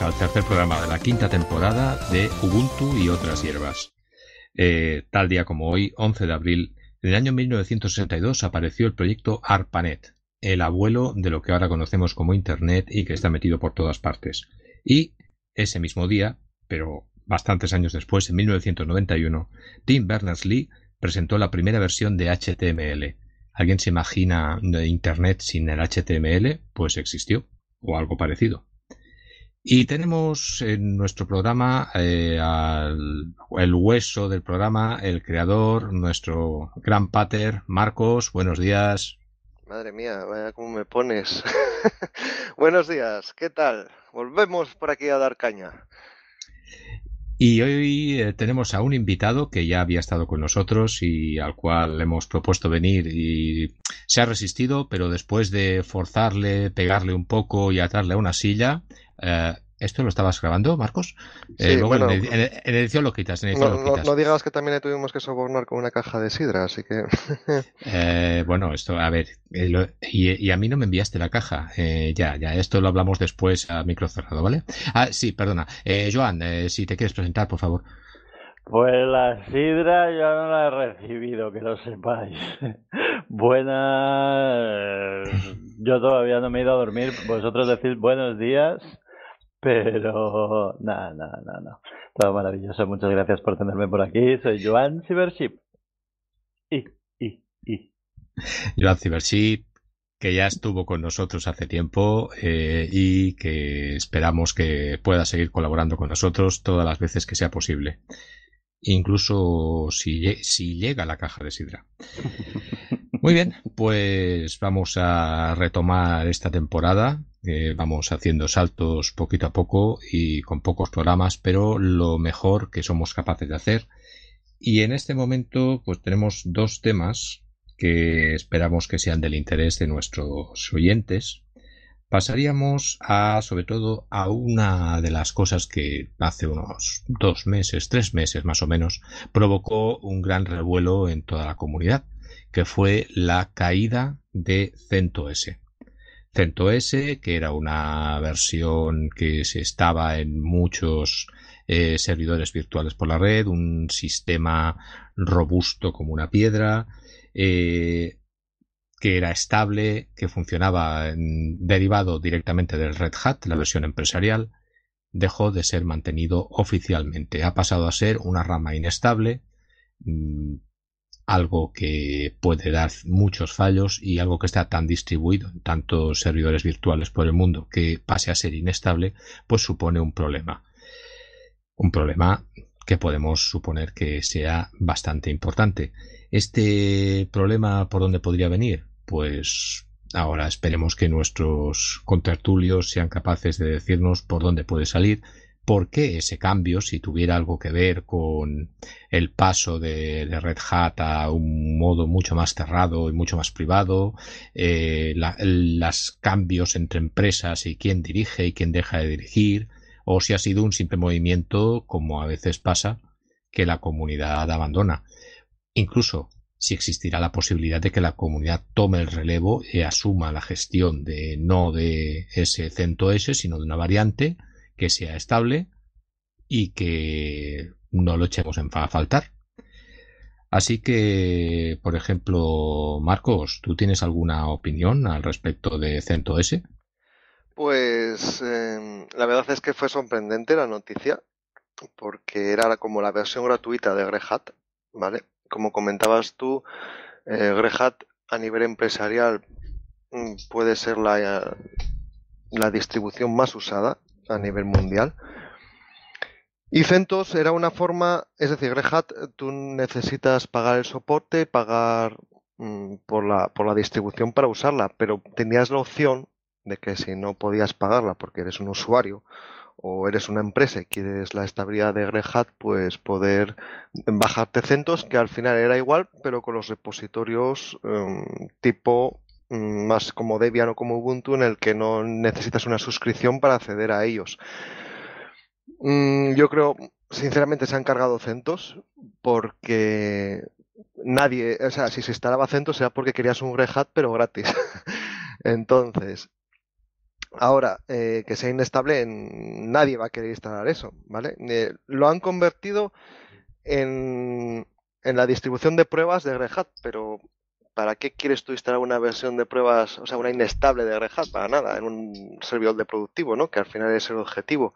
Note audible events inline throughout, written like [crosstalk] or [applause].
al tercer programa de la quinta temporada de Ubuntu y otras hierbas. Eh, tal día como hoy, 11 de abril, en el año 1962 apareció el proyecto ARPANET, el abuelo de lo que ahora conocemos como Internet y que está metido por todas partes. Y ese mismo día, pero bastantes años después, en 1991, Tim Berners-Lee presentó la primera versión de HTML. ¿Alguien se imagina Internet sin el HTML? Pues existió, o algo parecido. Y tenemos en nuestro programa eh, al, el hueso del programa, el creador, nuestro gran pater, Marcos. Buenos días. Madre mía, vaya cómo me pones. [laughs] buenos días, ¿qué tal? Volvemos por aquí a dar caña. Y hoy eh, tenemos a un invitado que ya había estado con nosotros y al cual le hemos propuesto venir y se ha resistido, pero después de forzarle, pegarle un poco y atarle a una silla, eh, ¿Esto lo estabas grabando, Marcos? Eh, en, edición lo quitas. no, digas que también le tuvimos que sobornar con una caja de sidra, así que. [laughs] eh, bueno, esto, a ver. Eh, y, a mí no me enviaste la caja. ya, ya, esto lo hablamos después a micro cerrado, ¿vale? Ah, sí, perdona. Joan, si te quieres presentar, por favor. Pues la sidra yo no la he recibido, que lo sepáis. [laughs] Buenas. Yo todavía no me he ido a dormir. Vosotros decís buenos días. Pero, ...no, no, no, no. Todo maravilloso. Muchas gracias por tenerme por aquí. Soy Joan Cibership. Y, y, y. Joan Cibership, que ya estuvo con nosotros hace tiempo eh, y que esperamos que pueda seguir colaborando con nosotros todas las veces que sea posible. Incluso si, si llega la caja de Sidra. Muy bien, pues vamos a retomar esta temporada eh, vamos haciendo saltos poquito a poco y con pocos programas, pero lo mejor que somos capaces de hacer. Y en este momento, pues tenemos dos temas que esperamos que sean del interés de nuestros oyentes. Pasaríamos a, sobre todo, a una de las cosas que hace unos dos meses, tres meses más o menos, provocó un gran revuelo en toda la comunidad, que fue la caída de CentOS. CentOS, que era una versión que se estaba en muchos eh, servidores virtuales por la red, un sistema robusto como una piedra, eh, que era estable, que funcionaba derivado directamente del Red Hat, la versión empresarial, dejó de ser mantenido oficialmente. Ha pasado a ser una rama inestable, mm, algo que puede dar muchos fallos y algo que está tan distribuido en tantos servidores virtuales por el mundo que pase a ser inestable, pues supone un problema. Un problema que podemos suponer que sea bastante importante. ¿Este problema por dónde podría venir? Pues ahora esperemos que nuestros contertulios sean capaces de decirnos por dónde puede salir por qué ese cambio, si tuviera algo que ver con el paso de, Red Hat a un modo mucho más cerrado y mucho más privado, eh, los cambios entre empresas y quién dirige y quién deja de dirigir, o si ha sido un simple movimiento, como a veces pasa, que la comunidad abandona. Incluso si existirá la posibilidad de que la comunidad tome el relevo y asuma la gestión de no de ese CentOS, sino de una variante, que sea estable y que no lo echemos en faltar. Así que, por ejemplo, Marcos, ¿tú tienes alguna opinión al respecto de CentOS? Pues em, la verdad es que fue sorprendente la noticia, porque era como la versión gratuita de Grey Hat, ¿vale? Como comentabas tú, eh, Hat a nivel empresarial mm, puede ser la distribución más usada a nivel mundial. Y CentOS era una forma, es decir, Red Hat, tú necesitas pagar el soporte, pagar mm, por, la, por la distribución para usarla, pero tenías la opción de que si no podías pagarla porque eres un usuario o eres una empresa y quieres la estabilidad de Red Hat, pues poder bajarte CentOS, que al final era igual, pero con los repositorios em, tipo Mm, más como Debian o como Ubuntu, en el que no necesitas una suscripción para acceder a ellos. Mm, yo creo, sinceramente, se han cargado CentOS porque nadie, o sea, si se instalaba CentOS era porque querías un Red Hat, pero gratis. [laughs] Entonces, ahora eh, que sea inestable, nadie va a querer instalar eso, ¿vale? Eh, lo han convertido en, en la distribución de pruebas de Red Hat, pero ¿para qué quieres tú instalar una versión de pruebas, o sea, una inestable de Red Para nada, en un servidor de productivo, ¿no? Que al final es el objetivo.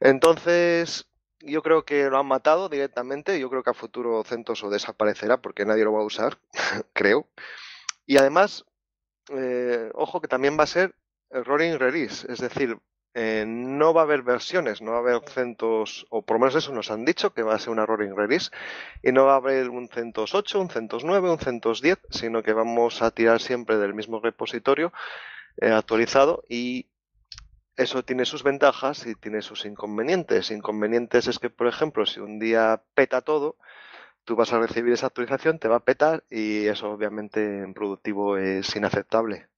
Entonces, yo creo que lo han matado directamente. Yo creo que a futuro CentOS desaparecerá porque nadie lo va a usar, [laughs] creo. Y además, eh, ojo que también va a ser rolling release, es decir, eh, no va a haber versiones, no va a haber CentOS, o por lo menos eso nos han dicho, que va a ser un error en release, y no va a haber un CentOS un CentOS un CentOS sino que vamos a tirar siempre del mismo repositorio eh, actualizado y eso tiene sus ventajas y tiene sus inconvenientes. Inconvenientes es que, por ejemplo, si un día peta todo, tú vas a recibir esa actualización, te va a petar y eso obviamente en productivo es inaceptable.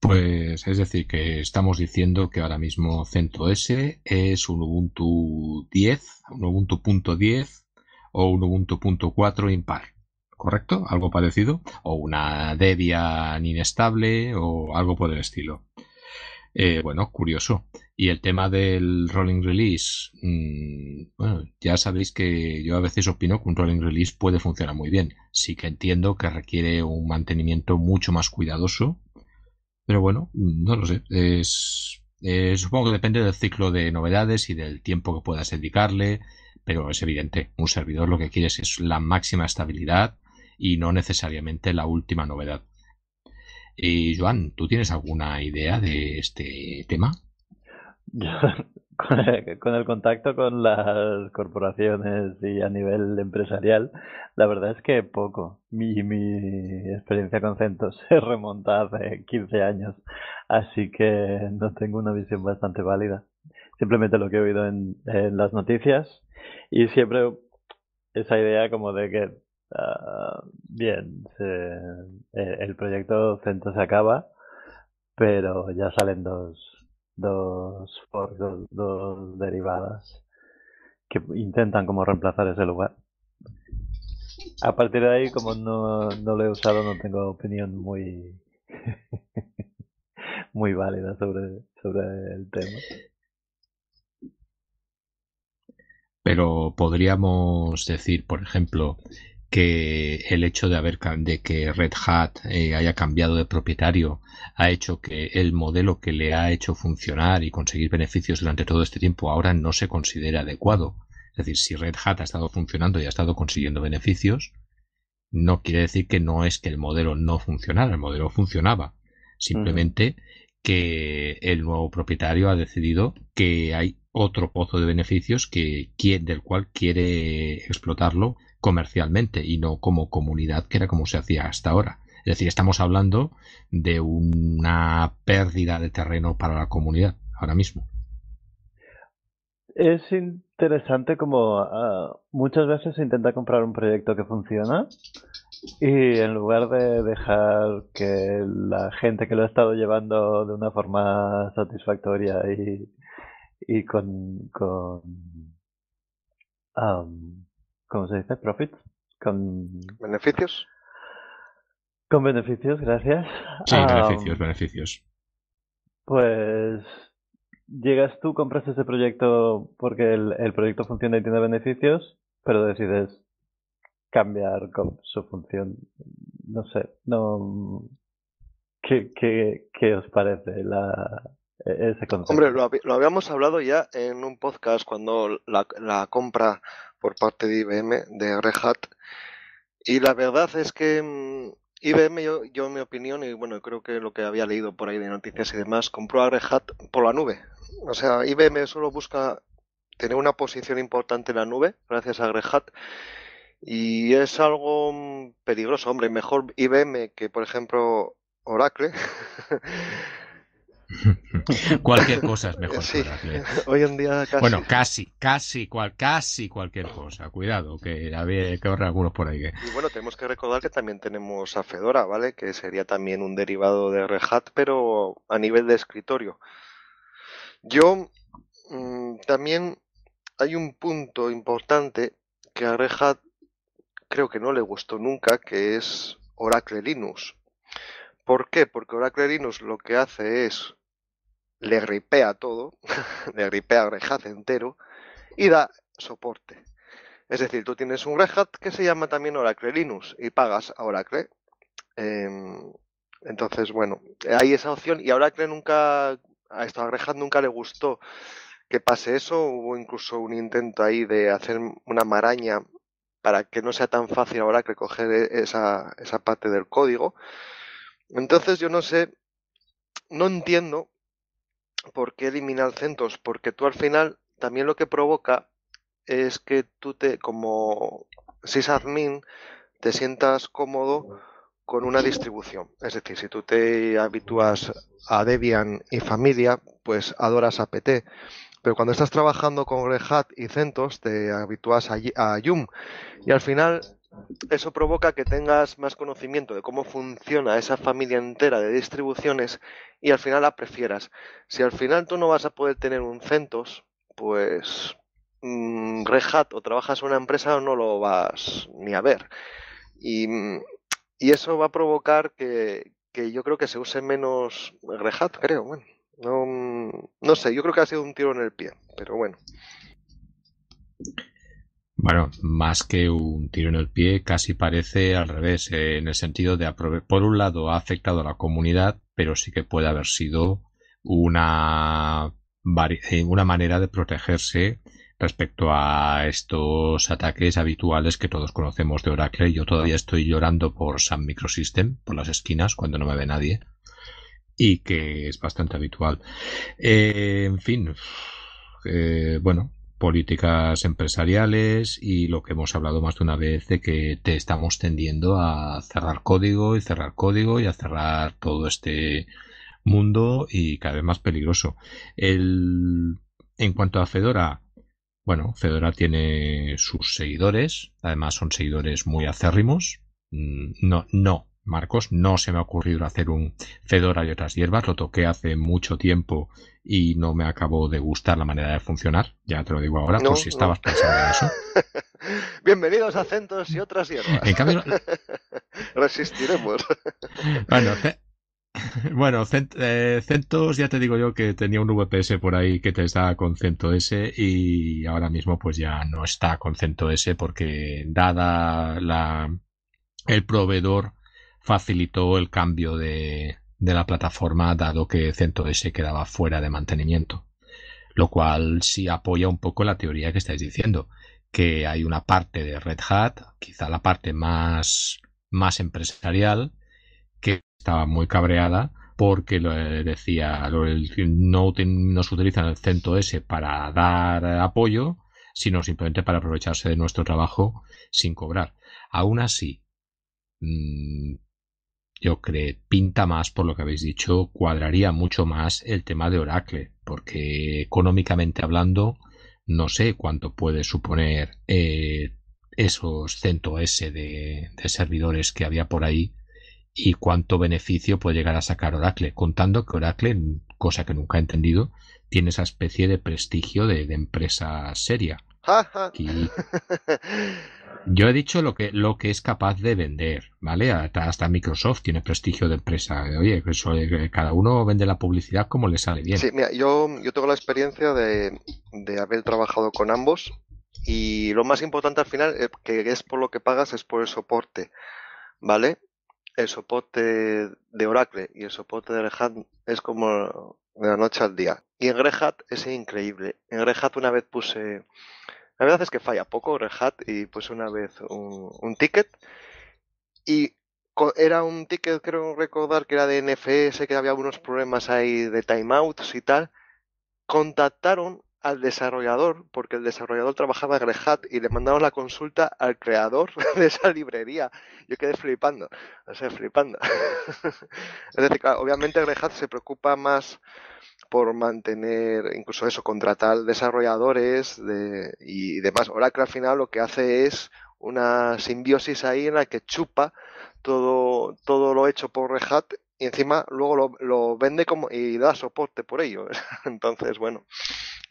Pues es decir, que estamos diciendo que ahora mismo CentOS es un Ubuntu 10, un Ubuntu.10 o un Ubuntu.4 impar, ¿correcto? Algo parecido, o una Debian inestable o algo por el estilo. Eh, bueno, curioso. Y el tema del rolling release, mm, bueno, ya sabéis que yo a veces opino que un rolling release puede funcionar muy bien. Sí que entiendo que requiere un mantenimiento mucho más cuidadoso pero bueno, no lo sé. Es, eh, supongo que depende del ciclo de novedades y del tiempo que puedas dedicarle, pero es evidente, un servidor lo que quiere es la máxima estabilidad y no necesariamente la última novedad. Y eh, Joan, ¿tú tienes alguna idea de este tema? [laughs] con el, contacto con las corporaciones y a nivel empresarial, la verdad es que poco. Mi, mi experiencia con Centro [laughs] se remonta hace 15 años, así que no tengo una visión bastante válida. Simplemente lo que he oído en, las noticias y siempre esa idea como de que, ah, bien, eh, el proyecto Centro se acaba, pero ya salen dos dos dos, derivadas que intentan como reemplazar ese lugar. A partir de ahí, como no, no lo he usado, no tengo opinión muy [laughs] muy válida sobre, sobre el tema. Pero podríamos decir, por ejemplo, que el hecho de, haber, de que Red Hat eh, haya cambiado de propietario ha hecho que el modelo que le ha hecho funcionar y conseguir beneficios durante todo este tiempo ahora no se considere adecuado. Es decir, si Red Hat ha estado funcionando y ha estado consiguiendo beneficios, no quiere decir que no es que el modelo no funcionara, el modelo funcionaba. Simplemente que el nuevo propietario ha decidido que hay otro pozo de beneficios que, del cual quiere explotarlo comercialmente y no como comunidad, que era como se hacía hasta ahora. Es decir, estamos hablando de una pérdida de terreno para la comunidad ahora mismo. Es interesante como ah, muchas veces se intenta comprar un proyecto que funciona y en lugar de dejar que la gente que lo ha estado llevando de una forma satisfactoria y, y con, con ¿cómo se dice? Profit. Con... ¿Beneficios? Con beneficios, gracias. Sí, ah, beneficios, beneficios. Pues llegas tú, compras ese proyecto porque el, proyecto funciona y tiene beneficios, pero decides cambiar con su función. No sé, no... ¿Qué, qué, os parece la, e, ese concepto? Hombre, lo, habíamos hablado ya en un podcast cuando la, la compra por parte de IBM, de Red Hat. Y la verdad es que IBM, mm, yo, yo en mi opinión, y bueno, creo que lo que había leído por ahí de noticias y demás, compró a Red Hat por la nube. O sea, IBM solo busca tener una posición importante en la nube, gracias a Red Hat. Y es algo mm, peligroso, hombre, mejor IBM que, por ejemplo, Oracle. [laughs] [laughs] cualquier cosa es mejor. hoy en día Bueno, casi, casi, cual, casi cualquier cosa. Cuidado, que había que algunos por ahí. Y bueno, tenemos que recordar que también tenemos a Fedora, ¿vale? Que sería también un derivado de Rehat, pero a nivel de escritorio. Yo mm, también hay un punto importante que a Rehat creo que no le gustó nunca, que es Oracle Linux. ¿Por qué? Porque Oracle Linux lo que hace es le gripea todo, [laughs] le gripea a rehaz entero y da soporte. Es decir, tú tienes un Red que se llama también Oracle Linux y pagas a Oracle. Em, entonces, bueno, hay esa opción y a Oracle nunca, a esto a nunca le gustó que pase eso. Hubo incluso un intento ahí de hacer una maraña para que no sea tan fácil a Oracle coger esa, esa parte del código. Entonces, yo no sé, no entiendo ¿Por qué eliminar centos? Porque tú al final también lo que provoca es que tú te, como sysadmin, te sientas cómodo con una distribución. Es decir, si tú te habitúas a Debian y familia, pues adoras apt. Pero cuando estás trabajando con Red Hat y CentOS, te habitúas a, a Yum. Y al final eso provoca que tengas más conocimiento de cómo funciona esa familia entera de distribuciones y al final la prefieras. Si al final tú no vas a poder tener un CentOS, pues mm, Rehat o trabajas en una empresa o no lo vas ni a ver. Y, y eso va a provocar que, que, yo creo que se use menos Rehat, creo. Bueno, no, no sé, yo creo que ha sido un tiro en el pie, pero bueno. Bueno, más que un tiro en el pie, casi parece al revés, eh, en el sentido de, por un lado, ha afectado a la comunidad, pero sí que puede haber sido una, eh, una manera de protegerse respecto a estos ataques habituales que todos conocemos de Oracle. Yo todavía estoy llorando por San Microsystem, por las esquinas, cuando no me ve nadie, y que es bastante habitual. Eh, en fin, bueno, políticas empresariales y lo que hemos hablado más de una vez de que te estamos tendiendo a cerrar código y cerrar código y a cerrar todo este mundo y cada vez más peligroso. en cuanto a Fedora, bueno, Fedora tiene sus seguidores, además son seguidores muy acérrimos. Mm, no, no Marcos, no se me ha ocurrido hacer un Fedora y otras hierbas, lo toqué hace mucho tiempo y no me acabó de gustar la manera de funcionar, ya te lo digo ahora, por si estabas pensando en eso. [laughs] Bienvenidos a Centos y otras hierbas. En cambio, [laughs] resistiremos. [laughs] bueno, Bueno, eh, Centos, ya te digo yo que tenía un VPS por ahí que te estaba con CentOS y ahora mismo pues ya no está con CentOS porque dada la, el proveedor facilitó el cambio de, la plataforma dado que CentOS quedaba fuera de mantenimiento. Lo cual sí apoya un poco la teoría que estáis diciendo, que hay una parte de Red Hat, quizá la parte más, más empresarial, que estaba muy cabreada porque lo eh, decía, no nos utilizan el CentOS para dar apoyo, sino simplemente para aprovecharse de nuestro trabajo sin cobrar. Aún así, mm, yo creo, pinta más por lo que habéis dicho, cuadraría mucho más el tema de Oracle, porque económicamente hablando, no sé cuánto puede suponer eh, esos 100S de, servidores que había por ahí y cuánto beneficio puede llegar a sacar Oracle, contando que Oracle, cosa que nunca he entendido, tiene esa especie de prestigio de, empresa seria. [laughs] Yo he dicho lo que, lo que es capaz de vender, ¿vale? Hasta, Microsoft tiene prestigio de empresa. Oye, eso, eh, cada uno vende la publicidad como le sale bien. Sí, mira, yo, yo tengo la experiencia de, de haber trabajado con ambos y lo más importante al final, eh, que es por lo que pagas, es por el soporte, ¿vale? El soporte de Oracle y el soporte de Red Hat es como de la noche al día. Y en Red Hat es increíble. En Red Hat una vez puse la verdad es que falla poco Red y pues una vez un, ticket y era un ticket, creo recordar que era de NFS, que había algunos problemas ahí de timeouts y tal. Contactaron al desarrollador, porque el desarrollador trabajaba en y le mandaron la consulta al creador [laughs] de esa librería. Yo quedé flipando, o sea, flipando. [laughs] es decir, obviamente Grehat se preocupa más por mantener, incluso eso, contratar desarrolladores de, y demás. Oracle al final lo que hace es una simbiosis ahí en la que chupa todo, todo lo hecho por Rehat y encima luego lo, lo vende como y da soporte por ello. [laughs] Entonces, bueno,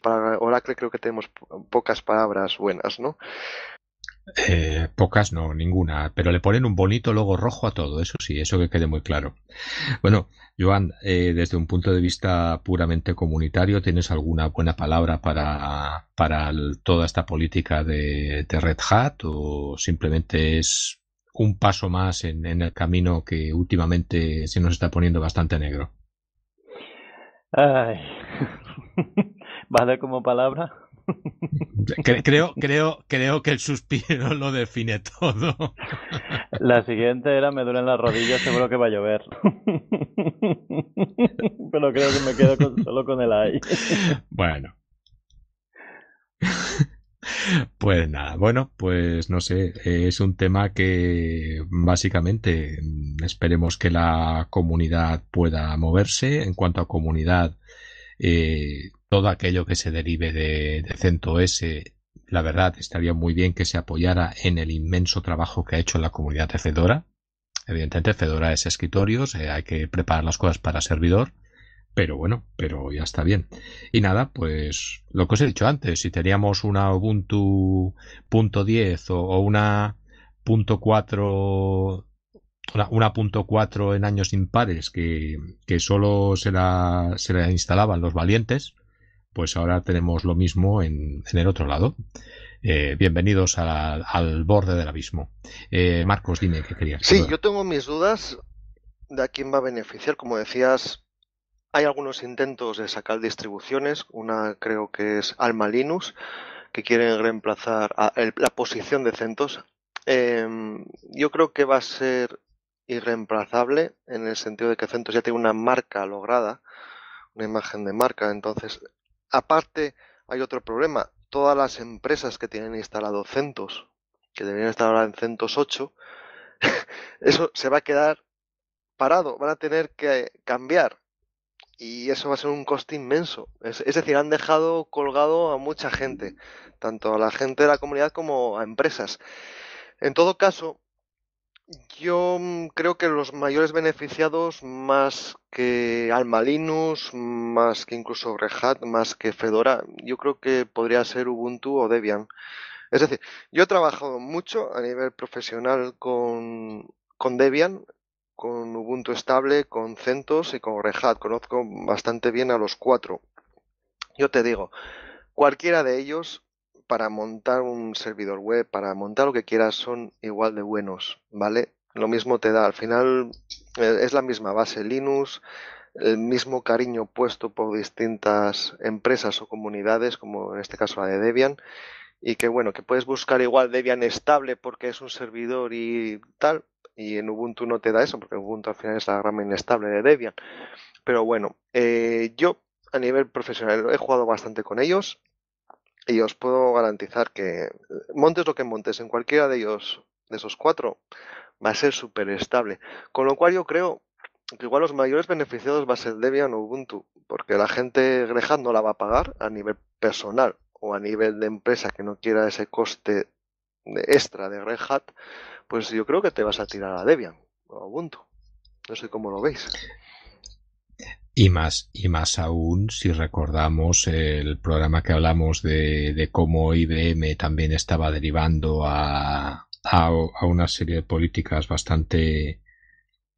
para Oracle creo que tenemos pocas palabras buenas, ¿no? Eh, pocas no, ninguna, pero le ponen un bonito logo rojo a todo, eso sí, eso que quede muy claro. Bueno, Joan, eh, desde un punto de vista puramente comunitario, ¿tienes alguna buena palabra para, para toda esta política de, Red Hat o simplemente es un paso más en, el camino que últimamente se nos está poniendo bastante negro? [laughs] ¿Vale como palabra? Creo, creo, creo que el suspiro lo define todo. La siguiente era me duelen las rodillas, seguro que va a llover. Pero creo que me quedo solo con el ay. Bueno. Pues nada, bueno, pues no sé, es un tema que básicamente esperemos que la comunidad pueda moverse. En cuanto a comunidad, eh, todo aquello que se derive de, de CentOS, la verdad estaría muy bien que se apoyara en el inmenso trabajo que ha hecho la comunidad de Fedora. Evidentemente, Fedora es escritorio, eh, hay que preparar las cosas para servidor, pero bueno, pero ya está bien. Y nada, pues lo que os he dicho antes, si teníamos una Ubuntu punto .10 o, una punto .4 una, en años impares que, que solo se la, se la instalaban los valientes, pues ahora tenemos lo mismo en, el otro lado. Eh, bienvenidos al borde del abismo. Eh, Marcos, dime qué querías. Sí, yo tengo mis dudas de a quién va a beneficiar. Como decías, hay algunos intentos de sacar distribuciones. Una creo que es Alma Linux, que quieren reemplazar la posición de CentOS. Em, yo creo que va a ser irreemplazable en el sentido de que CentOS ya tiene una marca lograda, una imagen de marca. Entonces, Aparte, hay otro problema. Todas las empresas que tienen instalado CentOS, que deberían estar ahora en CentOS 8, [laughs] eso se va a quedar parado. Van a tener que cambiar. Y eso va a ser un coste inmenso. es decir, han dejado colgado a mucha gente, tanto a la gente de la comunidad como a empresas. En todo caso, yo mm, creo que los mayores beneficiados, más que Alma más que incluso Red más que Fedora, yo creo que podría ser Ubuntu o Debian. Es decir, yo he trabajado mucho a nivel profesional con, Debian, con Ubuntu estable, con CentOS y con Red Conozco bastante bien a los cuatro. Yo te digo, cualquiera de ellos para montar un servidor web, para montar lo que quieras, son igual de buenos, ¿vale? Lo mismo te da, al final eh, es la misma base Linux, el mismo cariño puesto por distintas empresas o comunidades, como en este caso la de Debian, y que bueno, que puedes buscar igual Debian estable porque es un servidor y tal, y en Ubuntu no te da eso, porque Ubuntu al final es la rama inestable de Debian. Pero bueno, eh, yo a nivel profesional he jugado bastante con ellos, y os puedo garantizar que montes lo que montes en cualquiera de ellos, de esos cuatro, va a ser súper estable. Con lo cual yo creo que igual los mayores beneficiados va a ser Debian o Ubuntu, porque la gente Greyhat no la va a pagar a nivel personal o a nivel de empresa que no quiera ese coste extra de Red pues yo creo que te vas a tirar a Debian o Ubuntu. No sé cómo lo veis. Y más, y más aún si recordamos el programa que hablamos de, cómo IBM también estaba derivando a, una serie de políticas bastante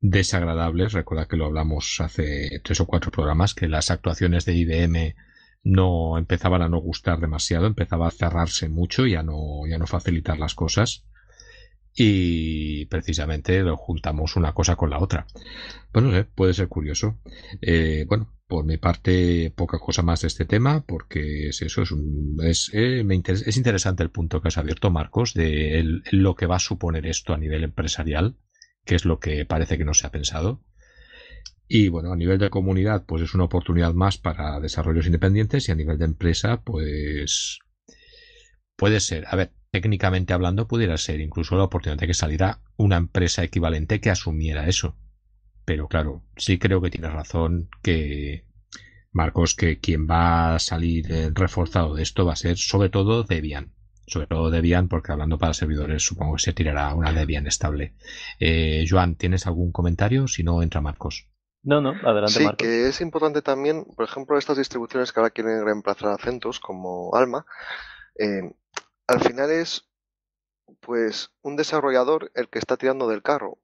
desagradables. Recuerda que lo hablamos hace tres o cuatro programas, que las actuaciones de IBM no empezaban a no gustar demasiado, empezaba a cerrarse mucho no, y a no facilitar las cosas y precisamente lo juntamos una cosa con la otra. Bueno, eh, puede ser curioso. Eh, bueno, por mi parte, poca cosa más de este tema, porque es eso, es, un, es, eh, es interesante el punto que has abierto, Marcos, de lo que va a suponer esto a nivel empresarial, que es lo que parece que no se ha pensado. Y bueno, a nivel de comunidad, pues es una oportunidad más para desarrollos independientes y a nivel de empresa, pues puede ser. A ver, técnicamente hablando, pudiera ser incluso la oportunidad de que saliera una empresa equivalente que asumiera eso. Pero claro, sí creo que tienes razón que, Marcos, que quien va a salir eh, reforzado de esto va a ser sobre todo Debian. Sobre todo Debian, porque hablando para servidores supongo que se tirará una Debian estable. Eh, Joan, ¿tienes algún comentario? Si no, entra Marcos. No, no, adelante. Sí, que es importante también, por ejemplo, estas distribuciones que ahora quieren reemplazar a CentOS como Alma, eh, al final es pues un desarrollador el que está tirando del carro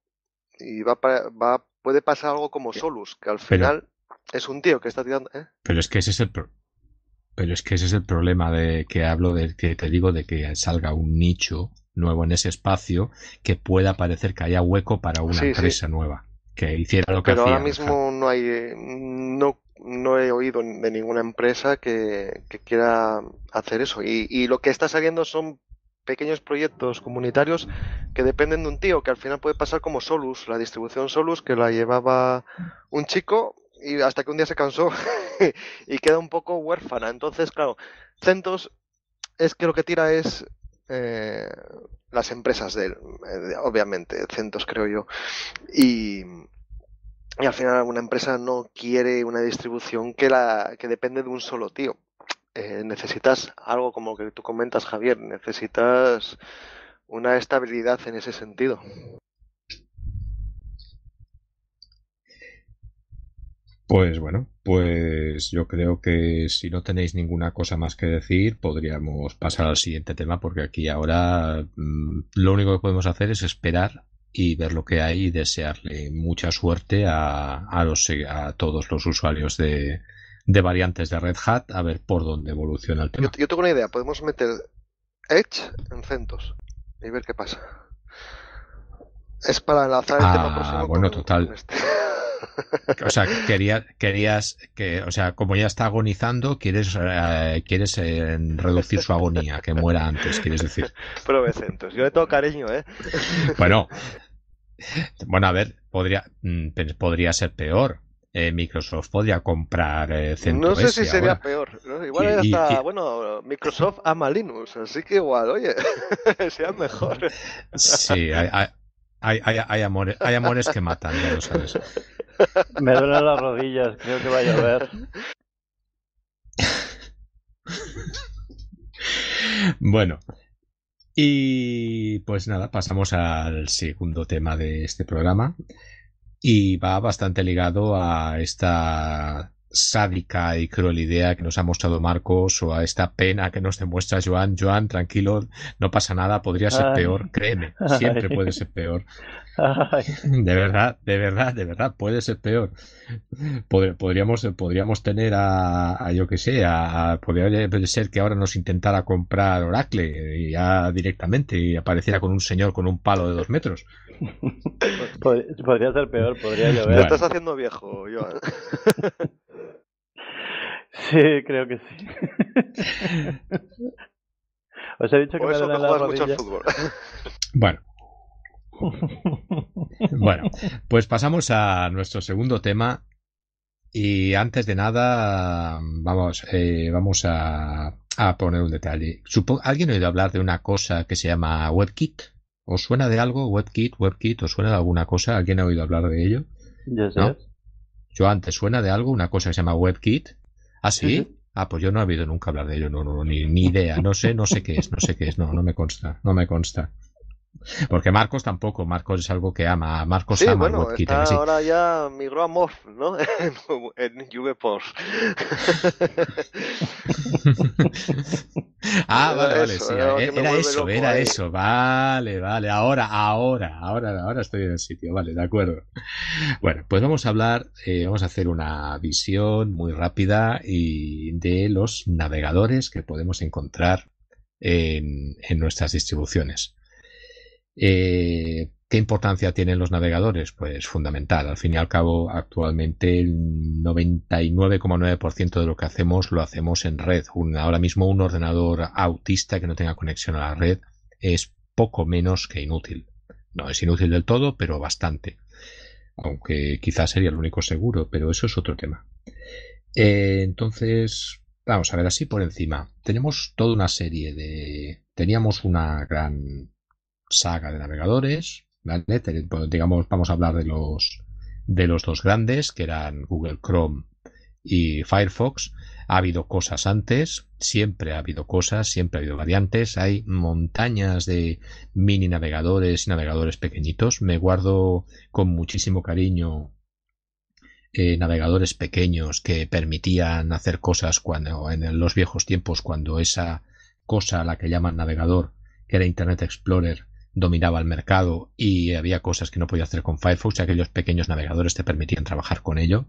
y va, va puede pasar algo como eh, Solus que al final es un tío que está tirando ¿eh? pero es que ese es el pero es que ese es el problema de que hablo de que te digo de que salga un nicho nuevo en ese espacio que pueda parecer que haya hueco para una empresa nueva que hiciera lo que pero ahora mismo no hay no no he oído de ninguna empresa que, quiera hacer eso. Y, y, lo que está saliendo son pequeños proyectos comunitarios que dependen de un tío, que al final puede pasar como Solus, la distribución Solus, que la llevaba un chico y hasta que un día se cansó [laughs] y queda un poco huérfana. Entonces, claro, Centos es que lo que tira es eh, las empresas de él, eh, obviamente, Centos creo yo. Y, y al final una empresa no quiere una distribución que, la, que depende de un solo tío. Eh, necesitas algo como lo que tú comentas, Javier, necesitas una estabilidad en ese sentido. Pues bueno, pues yo creo que si no tenéis ninguna cosa más que decir, podríamos pasar al siguiente tema, porque aquí ahora mm, lo único que podemos hacer es esperar y ver lo que hay y desearle mucha suerte a, a, los, a todos los usuarios de, de, variantes de Red Hat a ver por dónde evoluciona el tema. Yo, tengo una idea, podemos meter Edge en CentOS y ver qué pasa. Es para enlazar el tema ah, Bueno, total. Este. [laughs] O sea, quería, querías que, o sea, como ya está agonizando, quieres, eh, quieres eh, reducir su agonía, que muera antes, quieres decir. Provecentos, yo le tengo cariño, ¿eh? Bueno, bueno, a ver, podría, mm, podría ser peor. Eh, Microsoft podría comprar No sé si sería peor. Igual bueno, Microsoft ama Linux, así que igual, oye, [laughs] sea mejor. Sí, hay, hay, amores, hay amores que matan, ya lo sabes. Me duelen las rodillas, creo que va a llover. bueno, y pues nada, pasamos al segundo tema de este programa y va bastante ligado a esta sádica y cruel idea que nos ha mostrado Marcos o a esta pena que nos demuestra Joan. Joan, tranquilo, no pasa nada, podría ser peor, créeme, siempre puede ser peor. [laughs] De verdad, de verdad, de verdad, puede ser peor. Podríamos, podríamos tener a, a yo que sé, a, podría ser que ahora nos intentara comprar Oracle ya directamente y apareciera con un señor con un palo de dos metros. [laughs] Podría ser peor, podría llover. estás haciendo viejo, Joan. [laughs] [laughs] Sí, creo que sí. [laughs] Os he dicho que, eso mucho fútbol. Bueno. [laughs] Bueno, pues pasamos a nuestro segundo tema. Y antes de nada, vamos, eh, vamos a, a, poner un detalle. Supo ¿Alguien ha oído hablar de una cosa que se llama WebKit? ¿Os suena de algo? WebKit, WebKit, ¿os suena de alguna cosa? ¿Alguien ha oído hablar de ello? Yo Yo antes suena de algo, una cosa que se llama WebKit. ¿Ah, sí? Ah, pues yo no he habido nunca hablar de ello, no, no, ni, ni idea, no sé, no sé qué es, no sé qué es, no, no me consta, no me consta. Porque Marcos tampoco, Marcos es algo que ama, Marcos ama Ahora ya migró a Morph, ¿no? [laughs] en UVPOS. [laughs] ah, vale, vale, sí, era, eh, eso, era eso, vale, vale, ahora, ahora, ahora, ahora estoy en el sitio, vale, de acuerdo. Bueno, pues vamos a hablar, eh, vamos a hacer una visión muy rápida y de los navegadores que podemos encontrar en nuestras distribuciones. Eh, ¿Qué importancia tienen los navegadores? Pues fundamental. Al fin y al cabo, actualmente el 99,9% de lo que hacemos lo hacemos en red. ahora mismo un ordenador autista que no tenga conexión a la red es poco menos que inútil. No es inútil del todo, pero bastante. Aunque quizás sería el único seguro, pero eso es otro tema. Eh, entonces, vamos a ver así por encima. Tenemos toda una serie de... Teníamos una gran saga de navegadores, digamos, vamos a hablar de los, de los dos grandes, que eran Google Chrome y Firefox. Ha habido cosas antes, siempre ha habido cosas, siempre ha habido variantes. Hay montañas de mini navegadores y navegadores pequeñitos. Me guardo con muchísimo cariño eh, navegadores pequeños que permitían hacer cosas cuando en los viejos tiempos, cuando esa cosa a la que llaman navegador, que era Internet Explorer, dominaba el mercado y había cosas que no podía hacer con Firefox y aquellos pequeños navegadores te permitían trabajar con ello.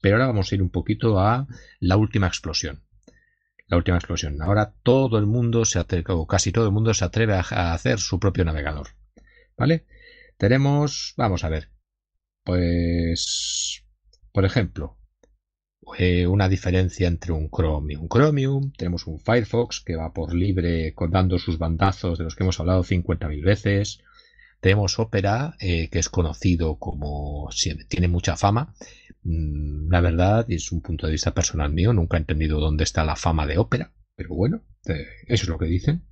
Pero ahora vamos a ir un poquito a la última explosión. La última explosión. Ahora todo el mundo se atreve, o casi todo el mundo se atreve a hacer su propio navegador. ¿Vale? Tenemos, vamos a ver, pues, por ejemplo, eh, una diferencia entre un Chrome y un Chromium. Tenemos un Firefox que va por libre dando sus bandazos de los que hemos hablado 50.000 veces. Tenemos Opera, eh, que es conocido como, tiene mucha fama. Mm, la verdad, es un punto de vista personal mío, nunca he entendido dónde está la fama de Opera, pero bueno, eso es lo que dicen.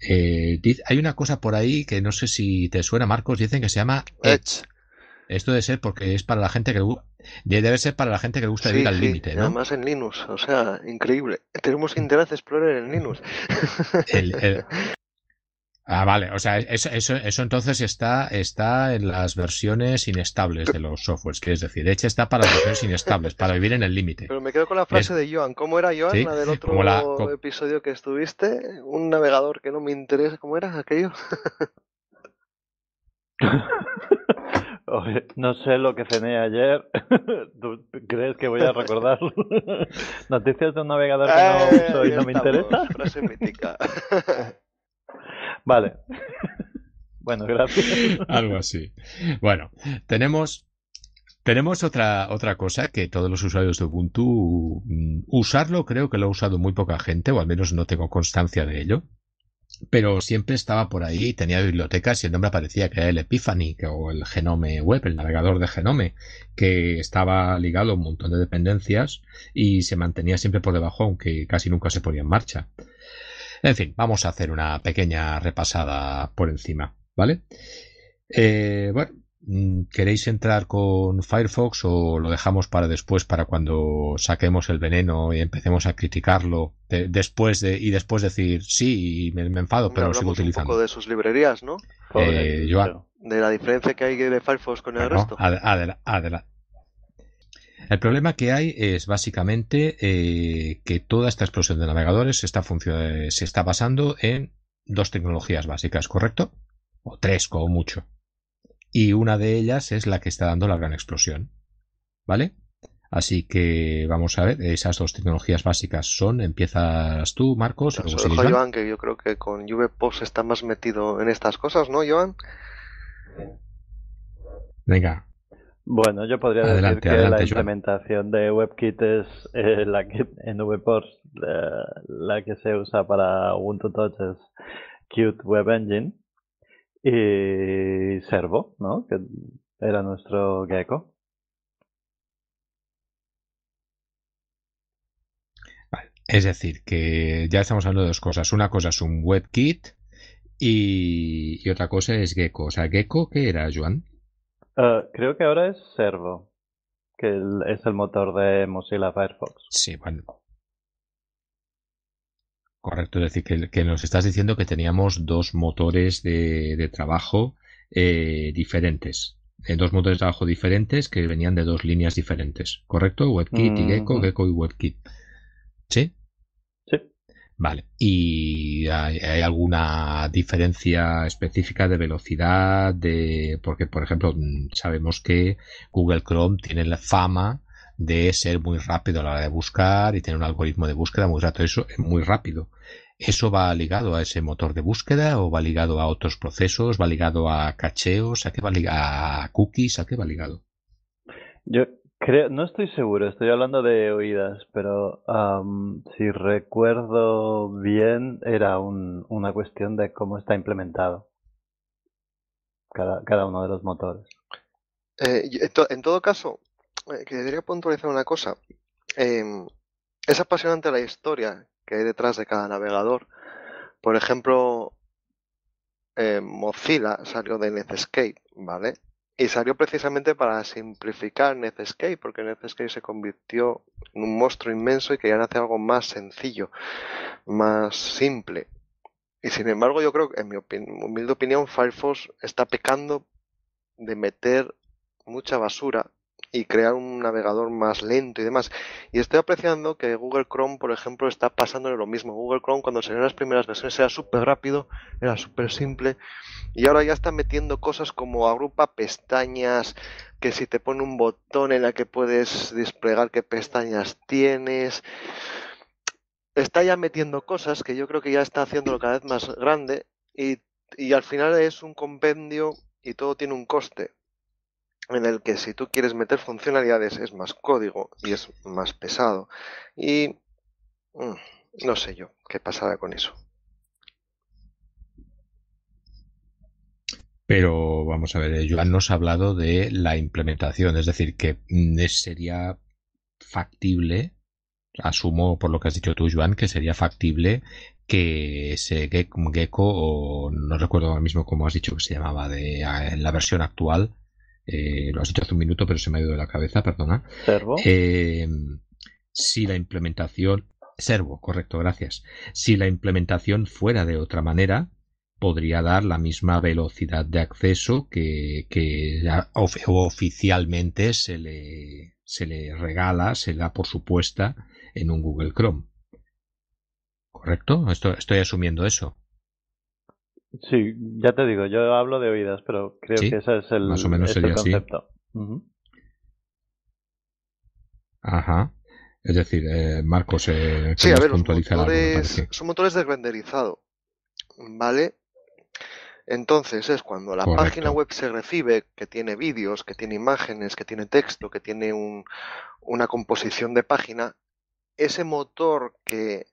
Eh, hay una cosa por ahí que no sé si te suena, Marcos, dicen que se llama Edge. Esto debe ser porque es para la gente que debe ser para la gente que gusta vivir al límite, ¿no? más en Linux, o sea, increíble. Tenemos Internet explorar en Linux. [laughs] El, Ah, vale, o sea, eso, eso, eso, entonces está, está en las versiones inestables de los softwares, que es decir, hecho está para las versiones inestables, para vivir en el límite. Pero me quedo con la frase de Joan, ¿cómo era Joan, la del otro episodio que estuviste? Un navegador que no me interesa, ¿cómo era aquello? [laughs] no sé lo que cené ayer. [laughs] crees que voy a recordar [laughs] noticias de un navegador que no eh, no me interesa? Pues, [laughs] vale. Bueno, gracias. Algo así. Bueno, tenemos tenemos otra, otra cosa que todos los usuarios de Ubuntu mm, usarlo, creo que lo ha usado muy poca gente, o al menos no tengo constancia de ello pero siempre estaba por ahí, tenía bibliotecas y el nombre aparecía, que era el Epiphany o el Genome Web, el navegador de Genome, que estaba ligado a un montón de dependencias y se mantenía siempre por debajo, aunque casi nunca se ponía en marcha. En fin, vamos a hacer una pequeña repasada por encima, ¿vale? Eh, bueno, Mm, ¿Queréis entrar con Firefox o lo dejamos para después, para cuando saquemos el veneno y empecemos a criticarlo después de, y después decir, sí, me, enfado, pero lo sigo utilizando? un poco de sus librerías, ¿no? Eh, de la diferencia que hay de Firefox con el resto. el problema que hay es básicamente eh, que toda esta explosión de navegadores se está basando en dos tecnologías básicas, ¿correcto? O tres, como mucho y una de ellas es la que está dando la gran explosión. ¿Vale? Así que vamos a ver, esas dos tecnologías básicas son, empiezas tú, Marcos. que yo creo que con Post está más metido en estas cosas, ¿no, Joan? Venga. Bueno, yo podría decir que la implementación de WebKit es eh, la que en VPOS, eh, la que se usa para Ubuntu Touch es Qt Web Engine y eh, Servo, ¿no? Que era nuestro gecko. Es decir, que ya estamos hablando de dos cosas. Una cosa es un WebKit y, otra cosa es Gecko. O sea, ¿Gecko qué era, Joan? Eh, creo que ahora es Servo, que es el motor de Mozilla Firefox. Sí, bueno, Correcto, es decir, que, nos estás diciendo que teníamos dos motores de, trabajo eh, diferentes. Eh, dos motores de trabajo diferentes que venían de dos líneas diferentes, ¿correcto? WebKit y Gecko, mm. Gecko y WebKit. ¿Sí? Sí. Vale. ¿Y hay, hay, alguna diferencia específica de velocidad? De... Porque, por ejemplo, mm, sabemos que Google Chrome tiene la fama de ser muy rápido a la hora de buscar y tener un algoritmo de búsqueda muy rápido. Eso es muy rápido. ¿Eso va ligado a ese motor de búsqueda o va ligado a otros procesos? ¿Va ligado a cacheos? ¿A qué va ligado? ¿A cookies? ¿A qué va ligado? Yo creo, no estoy seguro, estoy hablando de oídas, pero si recuerdo bien, era una cuestión de cómo está implementado cada, uno de los motores. Eh, en todo caso, eh, quería puntualizar una cosa. Em, es apasionante la historia que hay detrás de cada navegador. Por ejemplo, eh, Mozilla salió de Netscape, ¿vale? Y salió precisamente para simplificar Netscape, porque Netscape se convirtió en un monstruo inmenso y querían hacer algo más sencillo, más simple. Y sin embargo, yo creo, que en mi humilde opinión, Firefox está pecando de meter mucha basura y crear un navegador más lento y demás. Y estoy apreciando que Google Chrome, por ejemplo, está pasándole lo mismo. Google Chrome, cuando salieron las primeras versiones, era súper rápido, era súper simple. Y ahora ya está metiendo cosas como agrupa pestañas, que si te pone un botón en la que puedes desplegar qué pestañas tienes. Está ya metiendo cosas que yo creo que ya está haciéndolo cada vez más grande y al final es un compendio y todo tiene un coste en el que si tú quieres meter funcionalidades es más código y es más pesado. Y mm, no sé yo qué pasará con eso. Pero vamos a ver, eh, Joan nos ha hablado de la implementación, es decir, que mm, sería factible, asumo por lo que has dicho tú, Joan, que sería factible que ese Gecko, o no recuerdo ahora mismo cómo has dicho que se llamaba, de la versión actual, eh, lo has dicho hace un minuto, pero se me ha ido de la cabeza, perdona. Servo. Eh, si la implementación. Servo, correcto, gracias. Si la implementación fuera de otra manera, podría dar la misma velocidad de acceso que, oficialmente se le, se le regala, se da por supuesta en un Google Chrome. ¿Correcto? estoy asumiendo eso. Sí, ya te digo, yo hablo de oídas, pero creo que ese es el, Más o menos sería concepto. Ajá. Es decir, eh, Marcos, eh, sí, a ver, los son motores de renderizado, ¿vale? Entonces es cuando la página web se recibe, que tiene vídeos, que tiene imágenes, que tiene texto, que tiene un, una composición de página, ese motor que,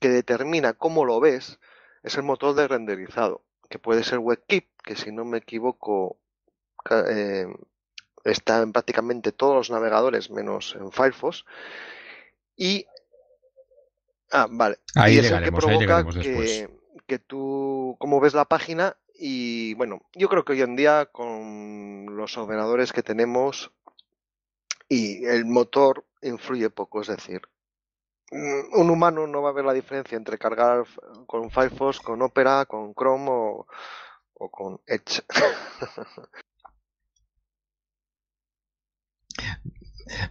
que determina cómo lo ves, es el motor de renderizado, que puede ser WebKit, que si no me equivoco eh, está en prácticamente todos los navegadores menos en Firefox. Y. Ah, vale. Ahí es el que provoca que, que, tú, como ves la página, y bueno, yo creo que hoy en día con los ordenadores que tenemos y el motor influye poco, es decir, Mm, un humano no va a ver la diferencia entre cargar con Firefox, con Opera, con Chrome o, con Edge. [laughs]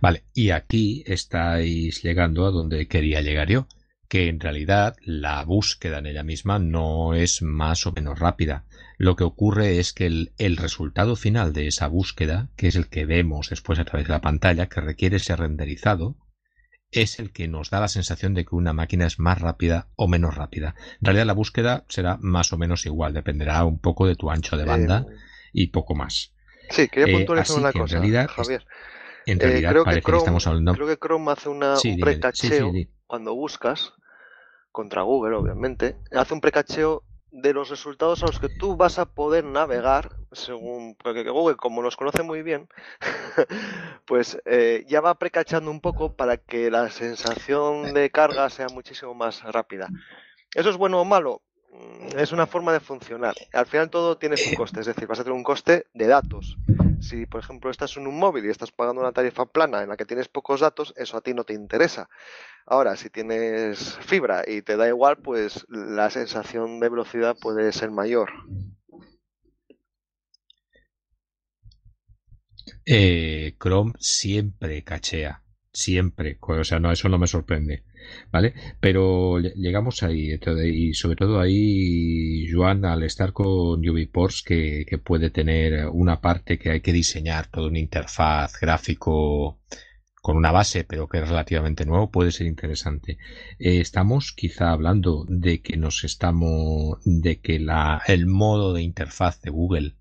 Vale, y aquí estáis llegando a donde quería llegar yo, que en realidad la búsqueda en ella misma no es más o menos rápida. Lo que ocurre es que el, resultado final de esa búsqueda, que es el que vemos después a través de la pantalla, que requiere ser renderizado, es el que nos da la sensación de que una máquina es más rápida o menos rápida. En realidad la búsqueda será más o menos igual, dependerá un poco de tu ancho de banda eh, y poco más. Sí, quería eh, puntualizar una cosa, en realidad, Javier. En eh, realidad creo parece que, Chrome, estamos hablando... Creo que Chrome hace una, un precacheo cuando buscas, contra Google obviamente, hace un precacheo de los resultados a los que tú vas a poder navegar, según porque Google, como los conoce muy bien, [laughs] pues eh, ya va precachando un poco para que la sensación de carga sea muchísimo más rápida. ¿Eso es bueno o malo? Mm, es una forma de funcionar. Al final todo tiene su coste, es decir, vas a tener un coste de datos. Si, por ejemplo, estás en un móvil y estás pagando una tarifa plana en la que tienes pocos datos, eso a ti no te interesa. Ahora, si tienes fibra y te da igual, pues la sensación de velocidad puede ser mayor. Eh, Chrome siempre cachea siempre, o sea, no, eso no me sorprende, ¿vale? Pero llegamos ahí, y sobre todo ahí, Joan, al estar con UbiPorts, que, puede tener una parte que hay que diseñar, todo una interfaz gráfico con una base, pero que es relativamente nuevo, puede ser interesante. Eh, estamos quizá hablando de que nos estamos, de que la, el modo de interfaz de Google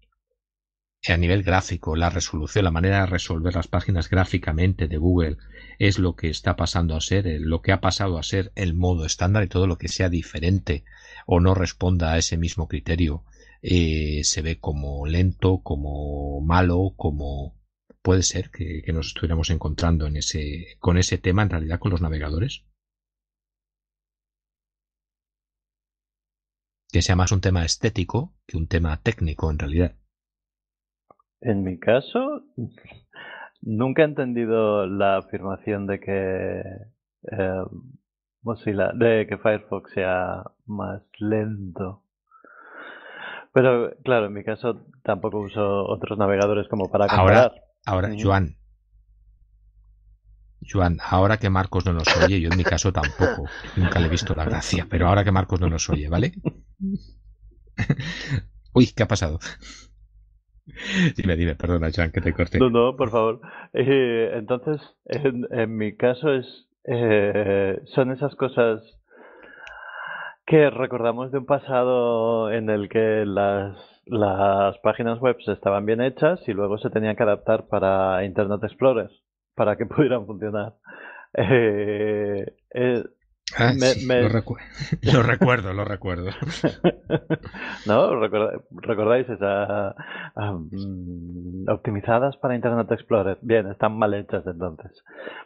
a nivel gráfico, la resolución, la manera de resolver las páginas gráficamente de Google es lo que está pasando a ser, eh, lo que ha pasado a ser el modo estándar y todo lo que sea diferente o no responda a ese mismo criterio eh, se ve como lento, como malo, como puede ser que, que, nos estuviéramos encontrando en ese, con ese tema en realidad con los navegadores. Que sea más un tema estético que un tema técnico en realidad. En mi caso, nunca he entendido la afirmación de que eh, de que Firefox sea más lento. Pero claro, en mi caso tampoco uso otros navegadores como para comparar. Ahora, ahora Joan. Joan, ahora que Marcos no nos oye, yo en mi caso tampoco, nunca le he visto la gracia, pero ahora que Marcos no nos oye, ¿vale? [laughs] [laughs] Uy, ¿qué ha pasado? [laughs] Dime, dime, perdona, Joan, que te corté. No, no, por favor. Eh, entonces, en, mi caso es eh, son esas cosas que recordamos de un pasado en el que las, las páginas web estaban bien hechas y luego se tenían que adaptar para Internet Explorer, para que [laughs] pudieran funcionar. Eh, eh Ah, [laughs] lo, recuerdo, lo recuerdo. [laughs] ¿No? ¿Recordáis esa optimizadas para Internet Explorer? Bien, están mal hechas entonces.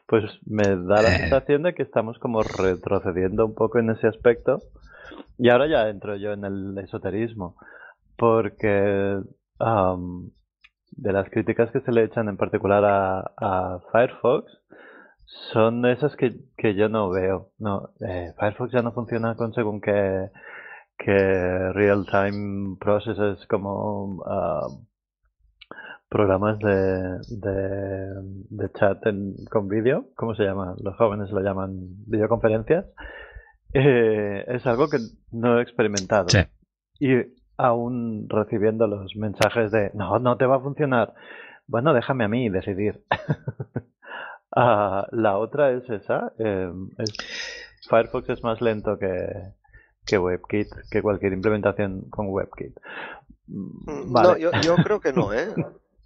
Pues me da la eh. sensación de que estamos como retrocediendo un poco en ese aspecto. Y ahora ya entro yo en el esoterismo. Porque de las críticas que se le echan en particular a Firefox son esas que, que yo no veo. No, eh, Firefox ya no funciona con según que, que real-time processes como ah, programas de, de, chat en, con vídeo, ¿cómo se llama? Los jóvenes lo llaman videoconferencias. Eh, es algo que no he experimentado. Y aún recibiendo los mensajes de, no, no te va a funcionar. Bueno, déjame a mí decidir. [laughs] Ah, la otra es esa. Em, Firefox es más lento que, que WebKit, que cualquier implementación con WebKit. Mm, no, yo, creo que no, ¿eh?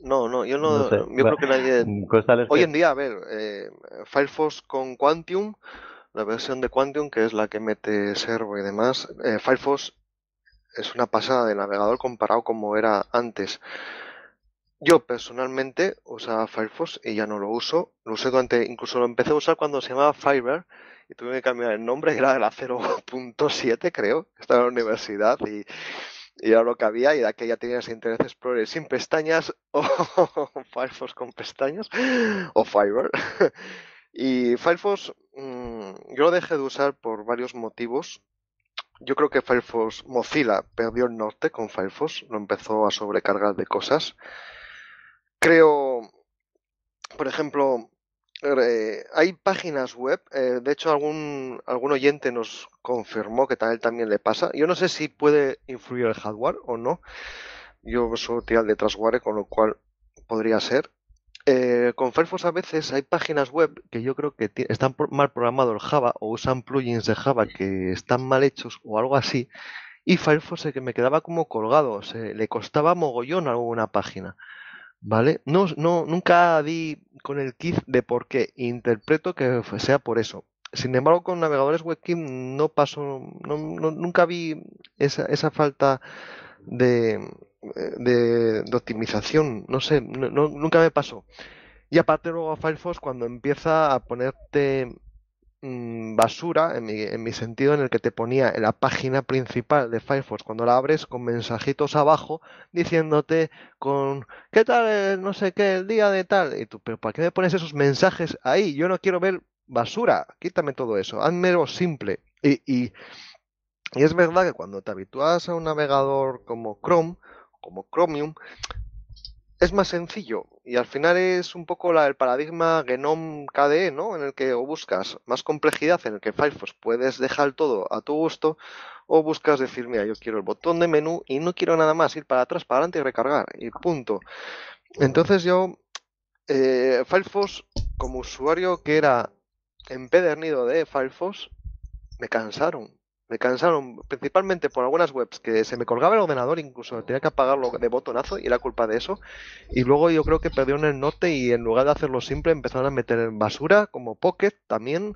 No, no, yo no, yo creo que nadie... Hoy en día, a ver, eh, Firefox con Quantum, la versión de Quantum que es la que mete Servo y demás, eh, Firefox es una pasada de navegador comparado como era antes. Yo personalmente usaba Firefox y ya no lo uso. Lo usé durante, incluso lo empecé a usar cuando se llamaba Fiverr y tuve que cambiar el nombre, era de la 0.7 creo, estaba en la universidad y, y era lo que había y que ya tenías Internet Explorer sin pestañas [laughs] o Firefox con pestañas o Fiverr. [laughs] Y Firefox mm, yo lo dejé de usar por varios motivos. Yo creo que Firefox Mozilla perdió el norte con Firefox, lo empezó a sobrecargar de cosas creo, por ejemplo, er, eh, hay páginas web, eh, de hecho algún, algún oyente nos confirmó que a él también le pasa. Yo no sé si puede influir el hardware o no. Yo soy tirar de Trasware, con lo cual podría ser. Eh, con Firefox a veces hay páginas web que yo creo que están mal programado el Java o usan plugins de Java que están mal hechos o algo así. Y Firefox se que me quedaba como colgado, se, le costaba mogollón alguna página. ¿Vale? No, no, nunca vi con el kit de por qué. Interpreto que sea por eso. Sin embargo, con navegadores webkit no pasó, nunca vi esa, esa falta de, de, optimización. No sé, nunca me pasó. Y aparte luego a Firefox cuando empieza a ponerte Mm, basura, en mi, sentido, en el que te ponía en la página principal de Firefox cuando la abres con mensajitos abajo diciéndote con ¿qué tal? no sé qué, el día de tal. Y tú, ¿pero para qué me pones esos mensajes ahí? Yo no quiero ver basura, quítame todo eso, hazmelo simple. Y, es verdad que cuando te habituas a un navegador como Chrome, como Chromium, es más sencillo y al final es un poco la, el paradigma GNOME KDE, ¿no? En el que o buscas más complejidad, en el que Firefox puedes dejar todo a tu gusto, o buscas decir, mira, yo quiero el botón de menú y no quiero nada más, ir para atrás, para adelante y recargar, y punto. Entonces yo, eh, Firefox, como usuario que era empedernido de Firefox, me cansaron. Me cansaron principalmente por algunas webs que se me colgaba el ordenador, incluso tenía que apagarlo de botonazo y era culpa de eso. Y luego yo creo que perdieron el note y en lugar de hacerlo simple empezaron a meter en basura, como Pocket también.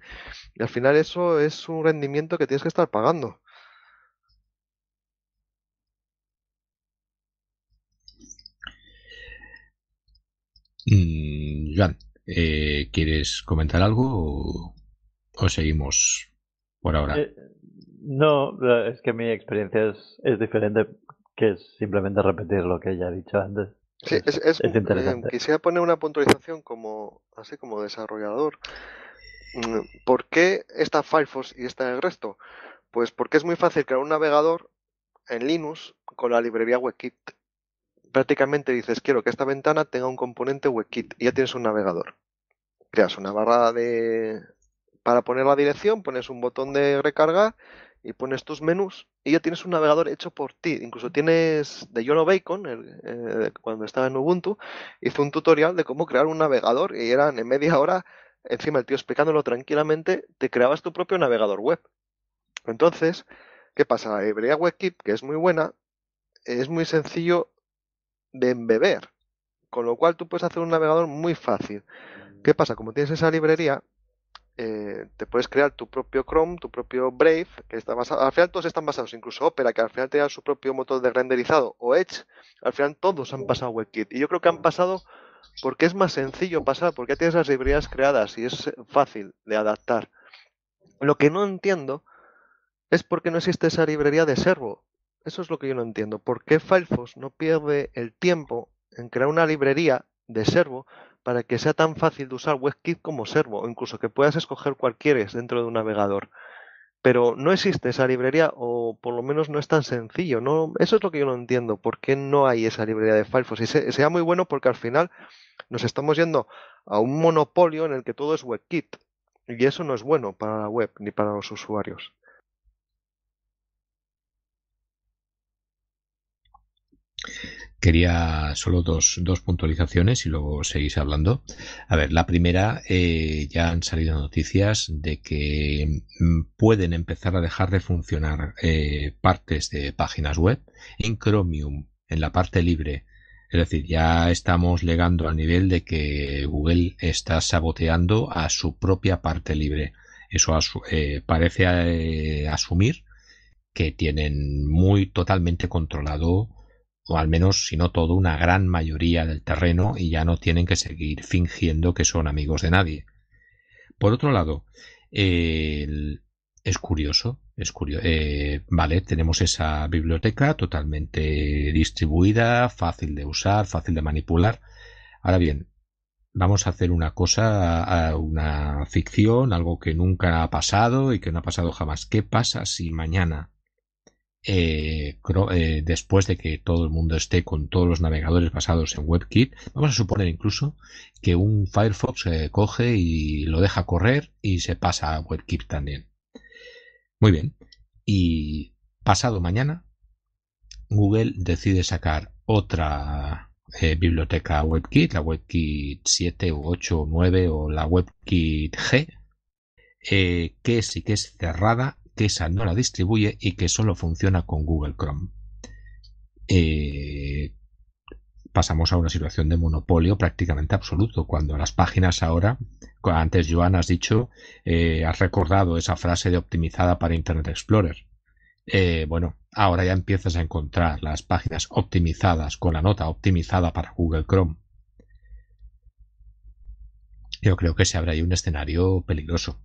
Y al final eso es un rendimiento que tienes que estar pagando. Mm, eh, ¿quieres comentar algo o, seguimos por ahora? Eh, no, es que mi experiencia es, diferente que es simplemente repetir lo que ya he dicho antes. Sí, es, eh, interesante. quisiera poner una puntualización como así como desarrollador. Mm, ¿Por qué está Firefox y está el resto? Pues porque es muy fácil crear un navegador en Linux con la librería WebKit. Prácticamente dices, quiero que esta ventana tenga un componente WebKit y ya tienes un navegador. Creas una barra de... Para poner la dirección, pones un botón de recarga y pones tus menús y ya tienes un navegador hecho por ti. Incluso tienes de Yolo Bacon, eh, cuando estaba en Ubuntu, hizo un tutorial de cómo crear un navegador y eran en media hora, encima el tío explicándolo tranquilamente, te creabas tu propio navegador web. Entonces, ¿qué pasa? La librería WebKit, que es muy buena, es muy sencillo de embeber, con lo cual tú puedes hacer un navegador muy fácil. ¿Qué mm. pasa? Como tienes esa librería, eh, te puedes crear tu propio Chrome, tu propio Brave, que está basado, al final todos están basados, incluso Opera, que al final tenía su propio motor de renderizado, o Edge, al final todos han pasado WebKit. Y yo creo que han pasado porque es más sencillo pasar, porque ya tienes las librerías creadas y es fácil de adaptar. Lo que no entiendo es por qué no existe esa librería de servo. Eso es lo que yo no entiendo. ¿Por qué Firefox no pierde el tiempo en crear una librería de servo para que sea tan fácil de usar WebKit como Servo, o incluso que puedas escoger cualquiera dentro de un navegador. Pero no existe esa librería, o por lo menos no es tan sencillo. No, eso es lo que yo no entiendo, por qué no hay esa librería de Firefox. Y sea muy bueno porque al final nos estamos yendo a un monopolio en el que todo es WebKit. Y eso no es bueno para la web ni para los usuarios. Quería solo dos, dos puntualizaciones y luego seguís hablando. A ver, la primera, eh, ya han salido noticias de que mm, pueden empezar a dejar de funcionar eh, partes de páginas web en Chromium, en la parte libre. Es decir, ya estamos llegando al nivel de que Google está saboteando a su propia parte libre. Eso eh, parece asumir que tienen muy totalmente controlado o al menos, si no todo, una gran mayoría del terreno y ya no tienen que seguir fingiendo que son amigos de nadie. Por otro lado, es curioso, es eh, vale, tenemos esa biblioteca totalmente distribuida, fácil de usar, fácil de manipular. Ahora bien, vamos a hacer una cosa, una ficción, algo que nunca ha pasado y que no ha pasado jamás. ¿Qué pasa si mañana eh, eh, después de que todo el mundo esté con todos los navegadores basados en WebKit, vamos a suponer incluso que un Firefox se eh, coge y lo deja correr y se pasa a WebKit también. Muy bien. Y pasado mañana, Google decide sacar otra biblioteca WebKit, la WebKit 7 o 8 o 9 o la WebKit G, que sí que es cerrada que esa no la distribuye y que solo funciona con Google Chrome. Eh, pasamos a una situación de monopolio prácticamente absoluto, cuando las páginas ahora, antes Joan has dicho, eh, has recordado esa frase de optimizada para Internet Explorer. Eh, bueno, ahora ya empiezas a encontrar las páginas optimizadas con la nota optimizada para Google Chrome. Yo creo que se abre ahí un escenario peligroso.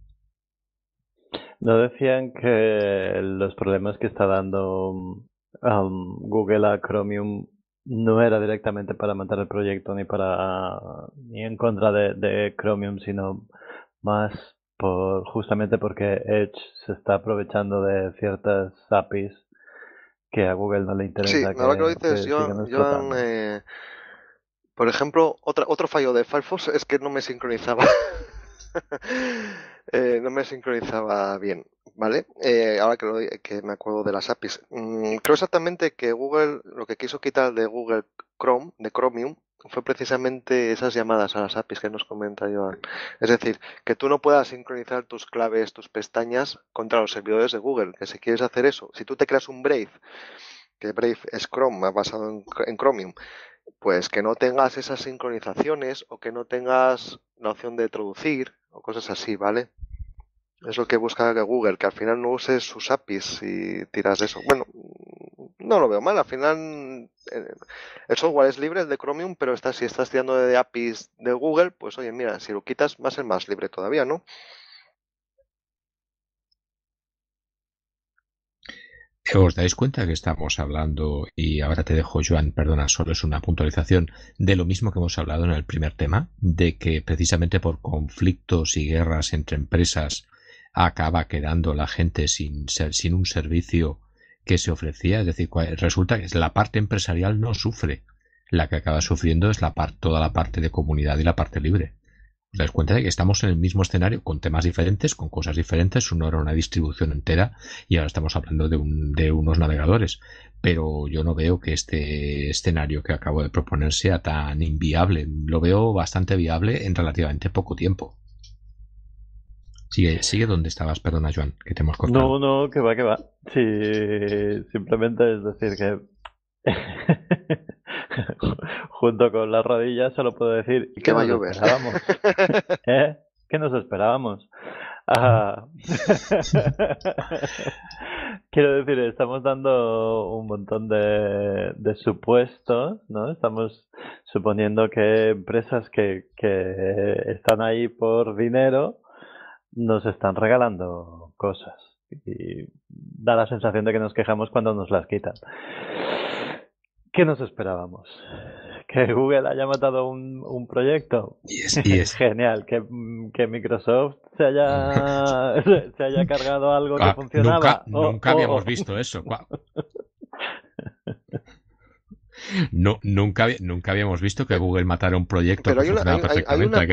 No decían que los problemas que está dando um, Google a Chromium no era directamente para matar el proyecto ni para ni en contra de, Chromium, sino más por justamente porque Edge se está aprovechando de ciertas APIs que a Google no le interesa. Sí, ahora que, lo dices, eh, por ejemplo, otra, otro fallo de Firefox es que no me sincronizaba. [laughs] [laughs] Eh, no me sincronizaba bien, ¿vale? Eh, ahora que, que, me acuerdo de las APIs. Mm, creo exactamente que Google, lo que quiso quitar de Google Chrome, de Chromium, fue precisamente esas llamadas a las APIs que nos comenta yo Es decir, que tú no puedas sincronizar tus claves, tus pestañas contra los servidores de Google. Que si quieres hacer eso, si tú te creas un Brave, que Brave es Chrome, basado en Chromium, pues que no tengas esas sincronizaciones o que no tengas la opción de traducir o cosas así, ¿vale? Es lo que busca Google, que al final no uses sus APIs y tiras de eso. Bueno, mm, no lo veo mal, al final eh, el software es libre, el de Chromium, pero si estás tirando de APIs de Google, pues oye, mira, si lo quitas va a ser más libre todavía, ¿no? ¿Os dais cuenta que estamos hablando, y ahora te dejo, Joan, perdona, solo es una puntualización, de lo mismo que hemos hablado en el primer tema, de que precisamente por conflictos y guerras entre empresas acaba quedando la gente sin, sin un servicio que se ofrecía? Es decir, resulta que la parte empresarial no sufre, la que acaba sufriendo es la toda la parte de comunidad y la parte libre te das cuenta de que estamos en el mismo escenario, con temas diferentes, con cosas diferentes. Uno era una distribución entera y ahora estamos hablando de, unos navegadores. Pero yo no veo que este escenario que acabo de proponer sea tan inviable. Lo veo bastante viable en relativamente poco tiempo. Sigue, sigue donde estabas, perdona, Joan, que te hemos cortado. No, no, que va, que va. Sí, simplemente es decir que [laughs] [laughs] junto con las rodillas, solo puedo decir... ...que va a [laughs] ¿Eh? ¿Qué nos esperábamos? [laughs] Quiero decir, estamos dando un montón de, de, supuestos, ¿no? Estamos suponiendo que empresas que están ahí por dinero nos están regalando cosas. Y da la sensación de que nos quejamos cuando nos las quitan. ¿Qué nos esperábamos? [laughs] ¿Que Google haya matado un, un proyecto? Y es [laughs] Genial, mm, que, Microsoft se haya, [laughs] se haya cargado algo que funcionaba. Nunca, nunca habíamos visto eso. No, nunca, nunca habíamos visto que Google matara un proyecto Pero que perfectamente.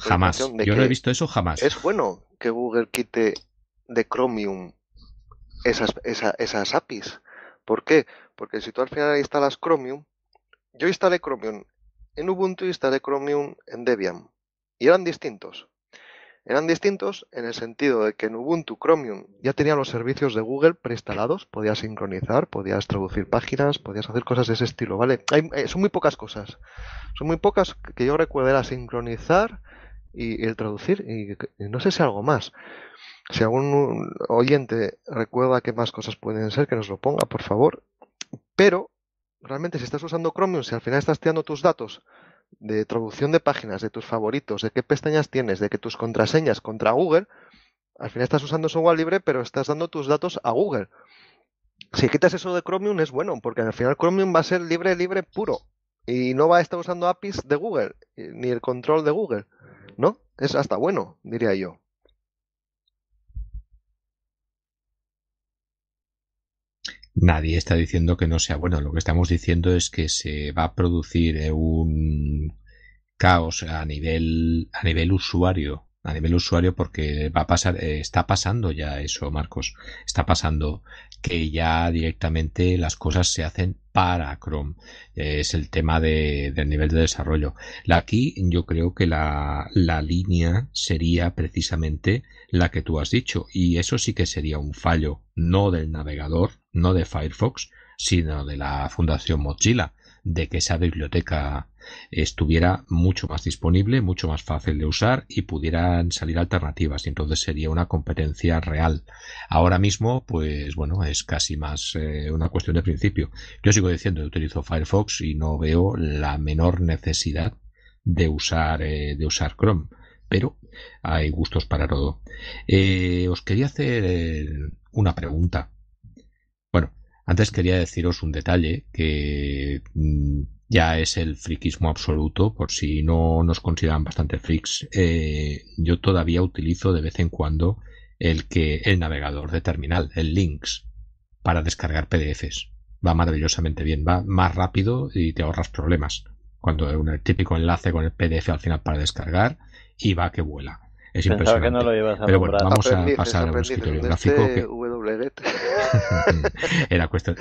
Jamás. Yo no he visto eso jamás. Es bueno que Google quite de Chromium esas, esas APIs. ¿Por qué? Porque si tú al final instalas Chromium, yo instalé Chromium en Ubuntu y instalé Chromium en Debian. Y eran distintos. Eran distintos en el sentido de que en Ubuntu Chromium ya tenía los servicios de Google preinstalados, podías sincronizar, podías traducir páginas, podías hacer cosas de ese estilo, ¿vale? Hay, eh, son muy pocas cosas. Son muy pocas que yo recuerdo era sincronizar y, el traducir y, y, no sé si algo más. Si algún oyente recuerda qué más cosas pueden ser, que nos lo ponga, por favor. Pero realmente si estás usando Chromium, si al final estás tirando tus datos de traducción de páginas, de tus favoritos, de qué pestañas tienes, de que tus contraseñas contra Google, al final estás usando software libre, pero estás dando tus datos a Google. Si quitas eso de Chromium es bueno, porque al final Chromium va a ser libre, libre, puro. Y no va a estar usando APIs de Google, ni el control de Google. ¿No? Es hasta bueno, diría yo. Nadie está diciendo que no sea bueno. Lo que estamos diciendo es que se va a producir eh, un caos a nivel, a nivel usuario a nivel usuario porque va a pasar, eh, está pasando ya eso, Marcos. Está pasando que ya directamente las cosas se hacen para Chrome. Eh, es el tema de, del nivel de desarrollo. La, aquí yo creo que la, la línea sería precisamente la que tú has dicho y eso sí que sería un fallo, no del navegador, no de Firefox, sino de la Fundación Mozilla, de que esa biblioteca estuviera mucho más disponible, mucho más fácil de usar y pudieran salir alternativas. Y entonces sería una competencia real. Ahora mismo, pues bueno, es casi más eh, una cuestión de principio. Yo sigo diciendo, que utilizo Firefox y no veo la menor necesidad de usar, eh, de usar Chrome. Pero hay gustos para todo. Eh, os quería hacer una pregunta. Bueno, antes quería deciros un detalle que mm, ya es el friquismo absoluto, por si no nos consideran bastante freaks. Eh, yo todavía utilizo de vez en cuando el que el navegador de terminal, el Links, para descargar PDFs. Va maravillosamente bien, va más rápido y te ahorras problemas. Cuando un típico enlace con el PDF al final para descargar y va que vuela. Es Que no lo ibas a Pero bueno, vamos a pasar al un escritorio este gráfico. que... [laughs] Era cuestión.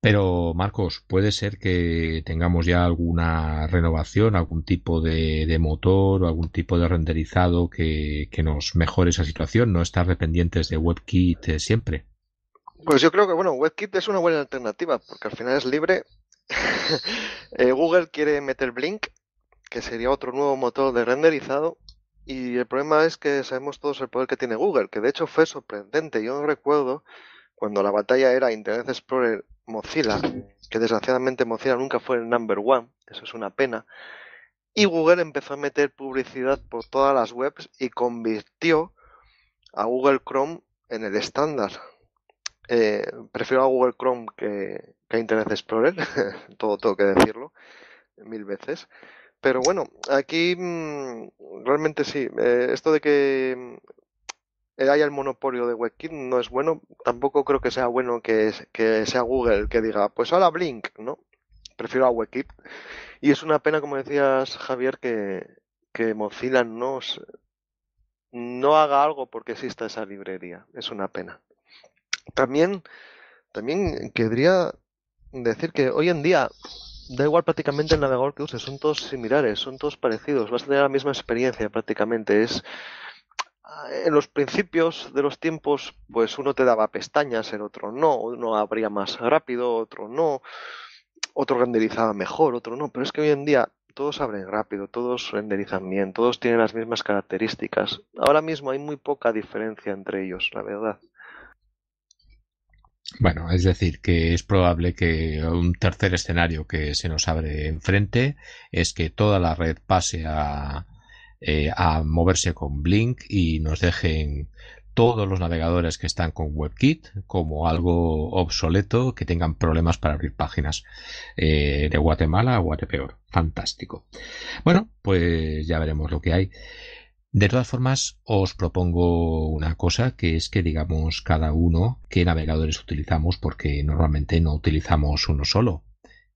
Pero, Marcos, puede ser que tengamos ya alguna renovación, algún tipo de, motor o algún tipo de renderizado que, nos mejore esa situación, no estar dependientes de WebKit siempre. Pues yo creo que, bueno, WebKit es una buena alternativa porque al final es libre. [laughs] Eh, Google quiere meter Blink que sería otro nuevo motor de renderizado. Y el problema es que sabemos todos el poder que tiene Google, que de hecho fue sorprendente. Yo recuerdo cuando la batalla era Internet Explorer Mozilla, que desgraciadamente Mozilla nunca fue el number one, eso es una pena. Y Google empezó a meter publicidad por todas las webs y convirtió a Google Chrome en el estándar. Eh, prefiero a Google Chrome que, que a Internet Explorer, [laughs] todo tengo que decirlo mil veces. Pero bueno, aquí mm, realmente sí. Eh, esto de que mm, haya el monopolio de WebKit no es bueno. Tampoco creo que sea bueno que, que sea Google que diga, pues hola Blink, ¿no? Prefiero a WebKit. Y es una pena, como decías, Javier, que, que Mozilla no, no haga algo porque exista esa librería. Es una pena. También, también querría decir que hoy en día da igual prácticamente el navegador que uses, son todos similares, son todos parecidos, vas a tener la misma experiencia prácticamente. Es ah, en los principios de los tiempos, pues uno te daba pestañas, el otro no, uno abría más rápido, otro no, otro renderizaba mejor, otro no, pero es que hoy en día todos abren rápido, todos renderizan bien, todos tienen las mismas características. Ahora mismo hay muy poca diferencia entre ellos, la verdad. Bueno, es decir, que es probable que un tercer escenario que se nos abre enfrente es que toda la red pase a, eh, a moverse con Blink y nos dejen todos los navegadores que están con WebKit como algo obsoleto que tengan problemas para abrir páginas eh, de Guatemala a Guatepeor. Fantástico. Bueno, pues ya veremos lo que hay. De todas formas, os propongo una cosa, que es que digamos cada uno qué navegadores utilizamos, porque normalmente no utilizamos uno solo.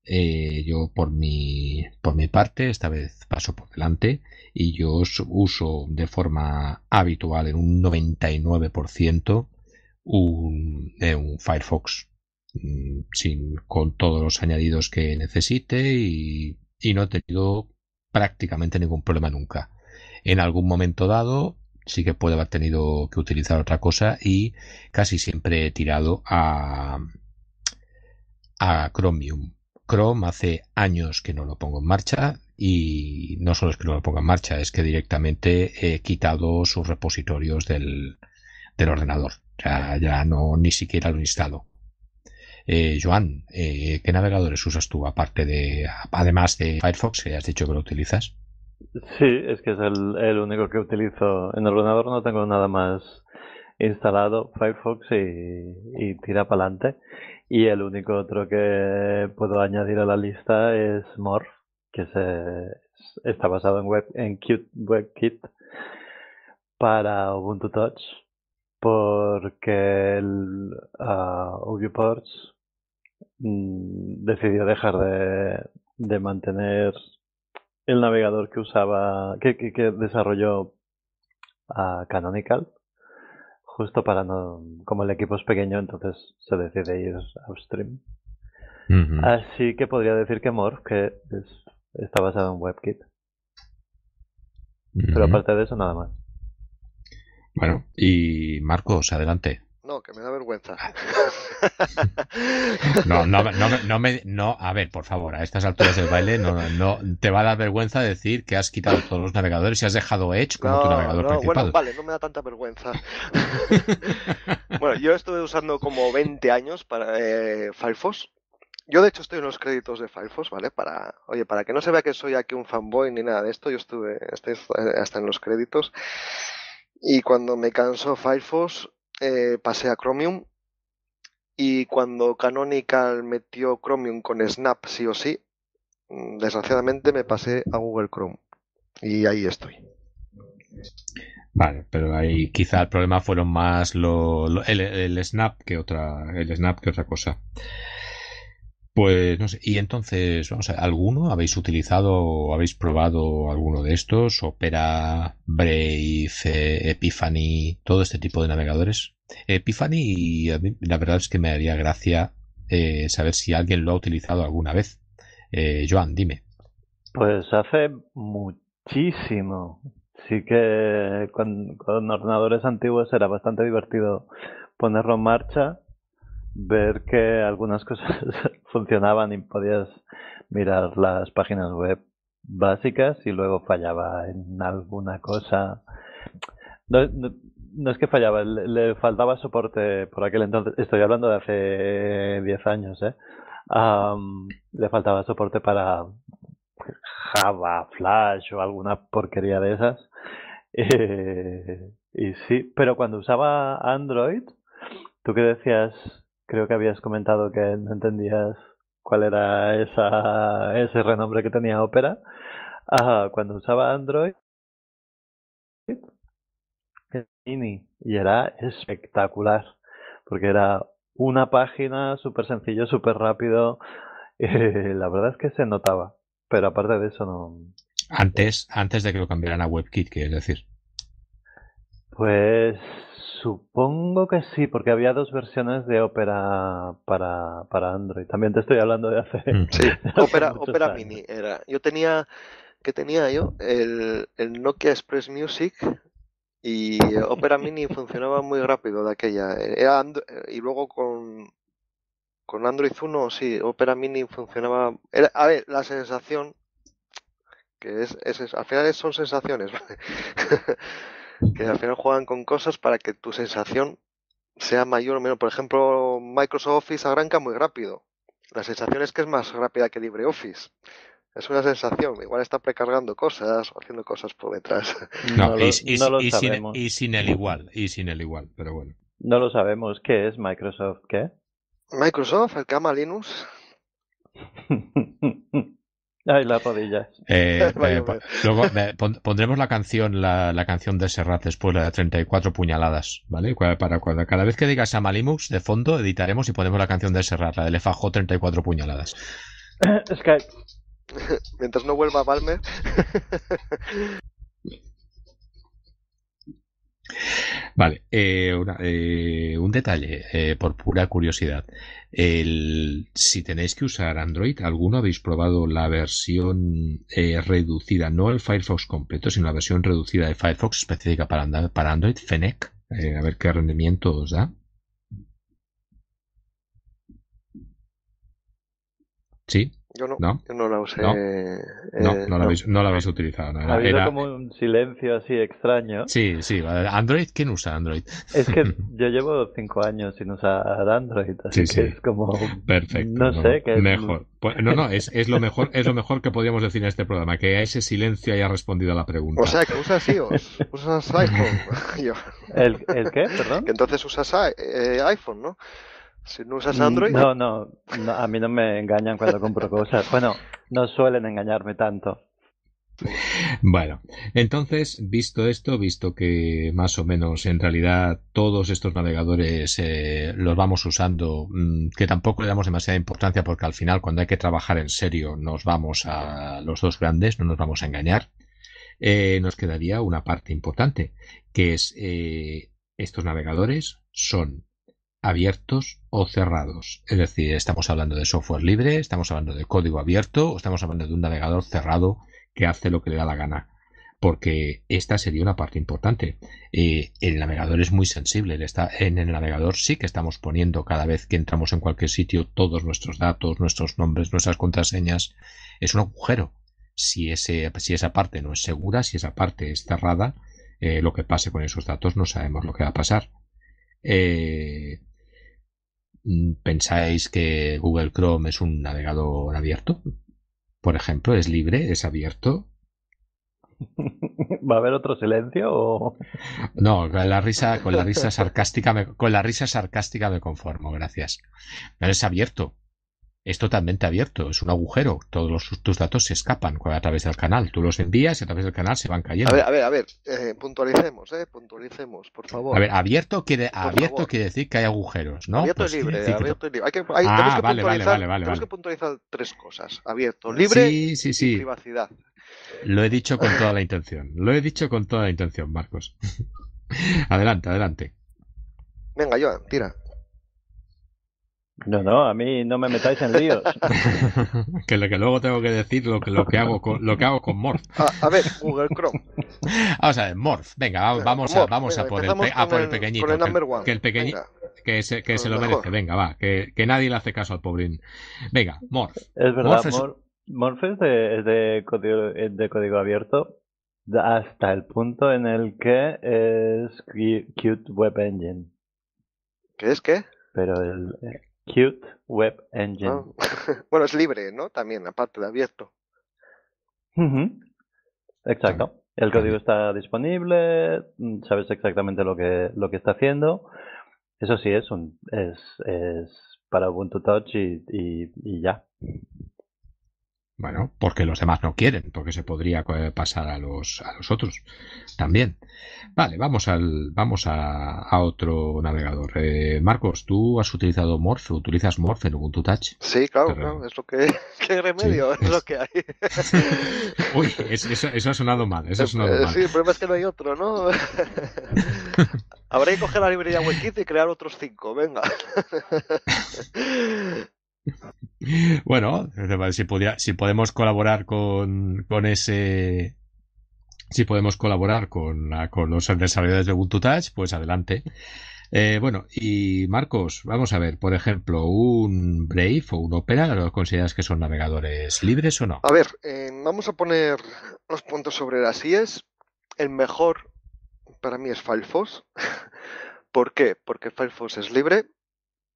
Eh, yo por mi, por mi parte, esta vez paso por delante y yo os uso de forma habitual en un 99% un, eh, un Firefox mm, sin, con todos los añadidos que necesite y no he tenido prácticamente ningún problema nunca. En algún momento dado sí que puede haber tenido que utilizar otra cosa y casi siempre he tirado a, a Chromium. Chrome hace años que no lo pongo en marcha y no solo es que no lo pongo en marcha, es que directamente he quitado sus repositorios del, ordenador. O sea, ya no ni siquiera lo he instalado. Eh, Joan, eh, ¿qué navegadores usas tú aparte de, además de Firefox, que has dicho que lo utilizas? Sí, es que es el, el, único que utilizo. En el ordenador no tengo nada más instalado, Firefox y, tira para Y el único otro que puedo añadir a la lista es Morph, que se, está basado en, web, en Qt WebKit para Ubuntu Touch, porque el uh, decidió dejar de, de mantener el navegador que usaba, que, desarrolló a ah, Canonical, justo para no, como el equipo es pequeño, entonces se decide ir upstream. Así que podría decir que Morph, que está basado en WebKit. Pero aparte de eso, nada más. Bueno, y Marcos, adelante. No, que me da vergüenza. [laughs] No, no, no, no, me, a ver, por favor, a estas alturas del baile no, te va a dar vergüenza decir que has quitado todos los navegadores y has dejado Edge como tu navegador principal. Bueno, vale, no me da tanta vergüenza. [laughs] bueno, yo estuve usando como 20 años para eh, Firefox. Yo de hecho estoy en los créditos de Firefox, ¿vale? Para, oye, para que no se vea que soy aquí un fanboy ni nada de esto, yo estuve estoy hasta en los créditos. Y cuando me cansó Firefox, eh, pasé a Chromium y cuando Canonical metió Chromium con Snap sí o sí, mm, desgraciadamente me pasé a Google Chrome y ahí estoy. Vale, pero ahí quizá el problema fueron más lo, el, snap que otra el snap que otra cosa. Pues no sé, y entonces, vamos a ¿alguno habéis utilizado o habéis probado alguno de estos? Opera, Brave, Epiphany, todo este tipo de navegadores. Epiphany la verdad es que me haría gracia eh, saber si alguien lo ha utilizado alguna vez. Eh, Joan, dime. Pues hace muchísimo. Sí que con, ordenadores antiguos era bastante divertido ponerlo en marcha, ver que algunas cosas [laughs] funcionaban y podías mirar las páginas web básicas y luego fallaba en alguna cosa. No es que fallaba, le, faltaba soporte por aquel entonces. Estoy hablando de hace 10 años, ¿eh? le faltaba soporte para Java, Flash o alguna porquería de esas. Eh, y sí, pero cuando usaba Android, tú que decías, creo que habías comentado que no entendías cuál era esa, ese renombre que tenía Opera. Ah, cuando usaba Android, y era espectacular, porque era una página súper sencillo, súper rápido. [laughs] Eh, la verdad es que se notaba, pero aparte de eso no. Antes, antes de que lo cambiaran a WebKit, quieres decir. Pues supongo que sí, porque había dos versiones de Opera para, para Android. También te estoy hablando de hace. Mm. [laughs] Opera, Mini era. Yo tenía, que tenía yo? El, el Nokia Express Music y Opera Mini funcionaba muy rápido de aquella. Eh, era y luego con, con Android 1, sí, Opera Mini funcionaba. a ver, la sensación, que es, es, al final son sensaciones, [laughs] que al final juegan con cosas para que tu sensación sea mayor o menor. Por ejemplo, Microsoft Office arranca muy rápido. La sensación es que es más rápida que LibreOffice es una sensación. Igual está precargando cosas o haciendo cosas por detrás. No, y, Sin, y, sin, el igual, y sin el igual, pero bueno. No lo sabemos. ¿Qué es Microsoft? ¿Qué? Microsoft, el cama Linux. [laughs] Ay, la rodillas. Eh, [laughs] eh luego eh, pondremos la canción, la, canción de Serrat después, la de 34 puñaladas, ¿vale? Para, cada vez que digas a Linux, de fondo, editaremos y ponemos la canción de Serrat, la del Fajo 34 puñaladas. Skype [coughs] [laughs] Mientras no vuelva Palmer. [laughs] Vale, eh, eh, un detalle eh, por pura curiosidad. si tenéis que usar Android, ¿alguno habéis probado la versión reducida, no el Firefox completo, sino la versión reducida de Firefox específica para, para Android, Fennec? a ver qué rendimiento os da. ¿Sí? Yo no, la usé. No, eh, eh, no, la habéis, no, la, habéis, utilizado. Era, como un silencio así extraño. Sí, sí. Android, ¿quién usa Android? Es que [laughs] yo llevo cinco años sin usar Android. Así que es como. Perfecto. No sé qué Mejor. Pues, no, no, es, lo mejor, es lo mejor que podríamos decir en este programa, que a ese silencio haya respondido a la pregunta. O sea, que usas iOS, usas [laughs] iPhone. [laughs] yo. ¿El, ¿El, qué? Perdón. Que entonces usas eh, iPhone, ¿no? Si no usas mm, Android. No, no, a mí no me engañan cuando compro cosas. Bueno, no suelen engañarme tanto. Bueno, entonces, visto esto, visto que más o menos en realidad todos estos navegadores eh, los vamos usando, mm, que tampoco le damos demasiada importancia porque al final cuando hay que trabajar en serio nos vamos a los dos grandes, no nos vamos a engañar, eh, nos quedaría una parte importante, que es eh, estos navegadores son abiertos o cerrados. Es decir, estamos hablando de software libre, estamos hablando de código abierto o estamos hablando de un navegador cerrado que hace lo que le da la gana. Porque esta sería una parte importante. Eh, el navegador es muy sensible. Está, en el navegador sí que estamos poniendo cada vez que entramos en cualquier sitio todos nuestros datos, nuestros nombres, nuestras contraseñas. Es un agujero. Si, esa parte no es segura, si esa parte es cerrada, eh, lo que pase con esos datos no sabemos lo que va a pasar. Eh, Mm, ¿Pensáis que Google Chrome es un navegador abierto? Por ejemplo, ¿es libre? ¿Es abierto? [laughs] ¿Va a haber otro silencio? O... No, con la risa, con la risa sarcástica me, con la risa sarcástica me conformo, gracias. Pero es abierto es totalmente abierto, es un agujero. Todos tus datos se escapan a través del canal. Tú los envías y a través del canal se van cayendo. A ver, a ver, a ver, eh, puntualicemos, eh, puntualicemos, por favor. A ver, abierto quiere, abierto quiere decir que hay agujeros, ¿no? Abierto pues libre, abierto libre. Hay que, hay, ah, vale, vale, vale, Tenemos que puntualizar tres cosas: abierto, libre sí, y privacidad. Lo he dicho con toda la intención. Lo he dicho con toda la intención, Marcos. [laughs] adelante, adelante. Venga, Joan, tira. No, no, a mí no me metáis en líos. [laughs] que, lo, que luego tengo que decir lo que, lo que, hago, con, lo que hago con Morph. Ah, a, ver, Google Chrome. [laughs] vamos a ver, Morph. Venga, vamos, a, vamos a, por el, a por el, pequeñito. que, el pequeñito. Que se, que lo merece, venga, va, que, nadie le hace caso al pobreín. Venga, Morph. Es verdad, Morph es, es, de, de, código, abierto hasta el punto en el que es Cute Web Engine. ¿Qué es qué? Pero el, eh, Cute Web Engine. Ah, [laughs] bueno, es libre, ¿no? También, aparte de abierto. Exacto. El código está disponible, mm, sabes exactamente lo que, lo que está haciendo. Eso sí, es, un, es, es para Ubuntu Touch y, y ya. Bueno, porque los demás no quieren, porque se podría eh, pasar a los, a los otros también. Vale, vamos, al, vamos a, otro navegador. Eh, Marcos, tú has utilizado Morph? utilizas Morph en Ubuntu Touch. Sí, claro, claro es lo que. [laughs] ¿Qué remedio? es, lo que hay. [laughs] Uy, eso, ha sonado mal. Eso ha sonado eh, eh, mal. Sí, el problema es que no hay otro, ¿no? [laughs] Habrá que coger la librería WebKit y crear otros cinco, venga. [laughs] Bueno, si, si podemos colaborar con, con ese, si podemos colaborar con, los desarrolladores de Ubuntu Touch, pues adelante. Eh, bueno, y Marcos, vamos a ver, por ejemplo, un Brave o un Opera, ¿los consideras que son navegadores libres o no? A ver, eh, vamos a poner los puntos sobre las IES. El mejor para mí es Firefox. [laughs] ¿Por qué? Porque Firefox es libre,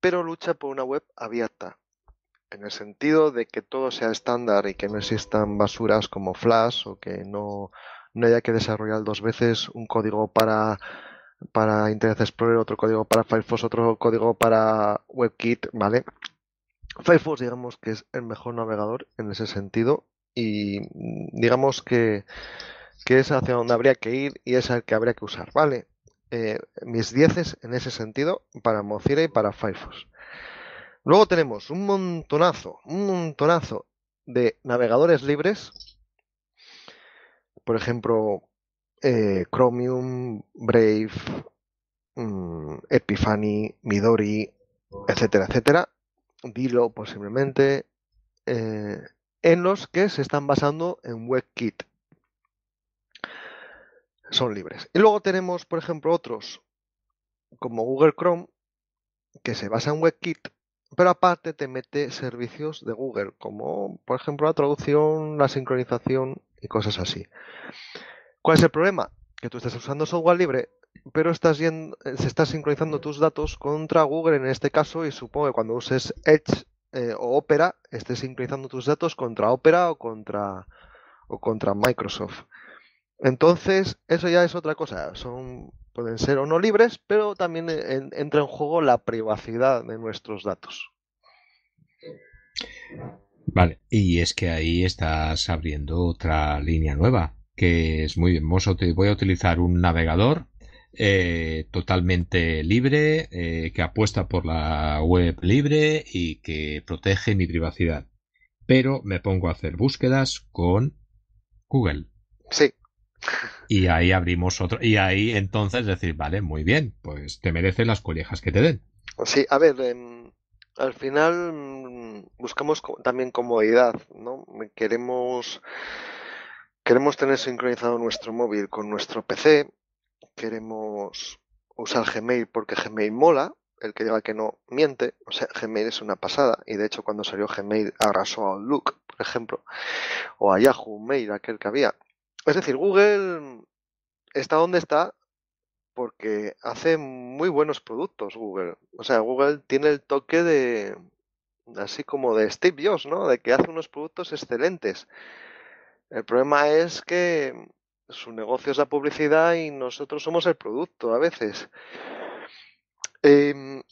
pero lucha por una web abierta en el sentido de que todo sea estándar y que no existan basuras como Flash o que no, haya que desarrollar dos veces un código para, para Internet Explorer, otro código para Firefox, otro código para WebKit, ¿vale? Firefox digamos que es el mejor navegador en ese sentido y digamos que, que es hacia donde habría que ir y es el que habría que usar, ¿vale? Eh, mis dieces en ese sentido para Mozilla y para Firefox. Luego tenemos un montonazo, un montonazo de navegadores libres. Por ejemplo, eh, Chromium, Brave, mm, Epiphany, Midori, etcétera, etcétera. Dilo posiblemente. Eh, en los que se están basando en WebKit. Son libres. Y luego tenemos, por ejemplo, otros como Google Chrome, que se basa en WebKit pero aparte te mete servicios de Google, como por ejemplo la traducción, la sincronización y cosas así. ¿Cuál es el problema? Que tú estás usando software libre, pero estás yendo, eh, se está sincronizando tus datos contra Google en este caso y supongo que cuando uses Edge eh, o Opera estés sincronizando tus datos contra Opera o contra, o contra Microsoft. Entonces, eso ya es otra cosa. Son, pueden ser o no libres, pero también eh, entra en juego la privacidad de nuestros datos. Vale, y es que ahí estás abriendo otra línea nueva, que es muy Te Voy a utilizar un navegador eh, totalmente libre, eh, que apuesta por la web libre y que protege mi privacidad. Pero me pongo a hacer búsquedas con Google. Sí, y ahí abrimos otro. Y ahí entonces decir, vale, muy bien, pues te merecen las colejas que te den. Sí, a ver, em, al final mm, buscamos también comodidad, ¿no? Queremos, queremos tener sincronizado nuestro móvil con nuestro PC, queremos usar Gmail porque Gmail mola, el que diga que no miente, o sea, Gmail es una pasada, y de hecho cuando salió Gmail arrasó a Look, por ejemplo, o a Yahoo Mail, aquel que había. Es decir, Google está donde está porque hace muy buenos productos Google. O sea, Google tiene el toque de, así como de Steve Jobs, ¿no? De que hace unos productos excelentes. El problema es que su negocio es la publicidad y nosotros somos el producto a veces. Em,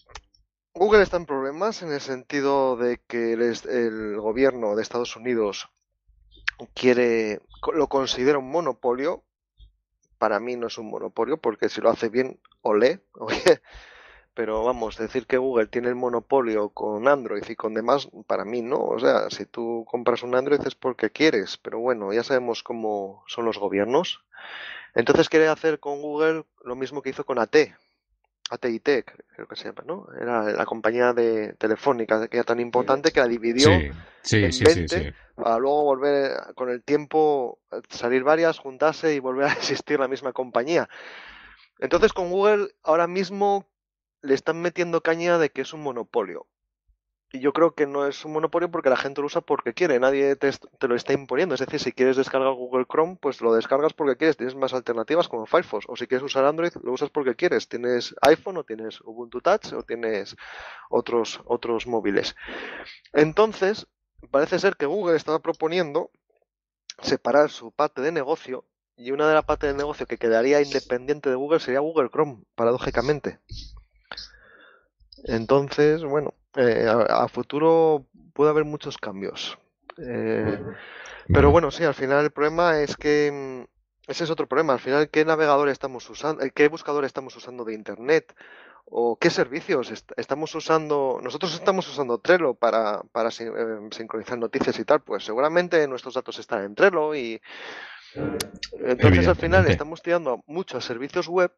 Google está en problemas en el sentido de que el gobierno de Estados Unidos quiere lo considero un monopolio, para mí no es un monopolio, porque si lo hace bien, olé, [laughs] Pero vamos, decir que Google tiene el monopolio con Android y con demás, para mí no. O sea, si tú compras un Android es porque quieres, pero bueno, ya sabemos cómo son los gobiernos. Entonces quiere hacer con Google lo mismo que hizo con AT, AT&T, e creo que se llama, ¿no? Era la compañía de telefónica que era tan importante que la dividió en 20 para luego volver con el tiempo salir varias, juntarse y volver a [laughs] existir la misma compañía. Entonces con Google ahora mismo le están metiendo caña de que es un monopolio. Y yo creo que no es un monopolio porque la gente lo usa porque quiere, nadie te, te, lo está imponiendo. Es decir, si quieres descargar Google Chrome, pues lo descargas porque quieres, tienes más alternativas como Firefox. O si quieres usar Android, lo usas porque quieres. Tienes iPhone o tienes Ubuntu Touch o tienes otros, otros móviles. Entonces, parece ser que Google estaba proponiendo separar su parte de negocio y una de las partes de negocio que quedaría independiente de Google sería Google Chrome, paradójicamente. Entonces, bueno, eh, a, futuro puede haber muchos cambios. Eh, pero bueno, sí, al final el problema es que mm, ese es otro problema. Al final, ¿qué navegador estamos usando? Eh, ¿Qué buscador estamos usando de Internet? ¿O qué servicios estamos usando? Nosotros estamos usando Trello para, em, sincronizar noticias y tal. Pues seguramente nuestros datos están en Trello y... Entonces al final estamos tirando muchos servicios web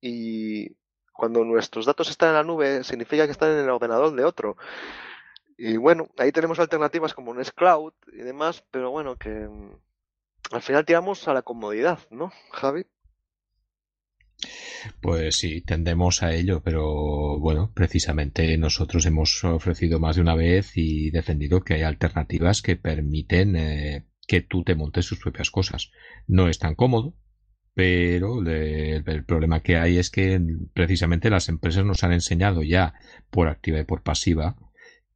y, cuando nuestros datos están en la nube, significa que están en el ordenador de otro. Y bueno, ahí tenemos alternativas como Nest Cloud y demás, pero bueno, que mm, al final tiramos a la comodidad, ¿no, Javi? Pues sí, tendemos a ello, pero bueno, precisamente nosotros hemos ofrecido más de una vez y defendido que hay alternativas que permiten eh, que tú te montes tus propias cosas. No es tan cómodo, pero el problema que hay es que precisamente las empresas nos han enseñado ya por activa y por pasiva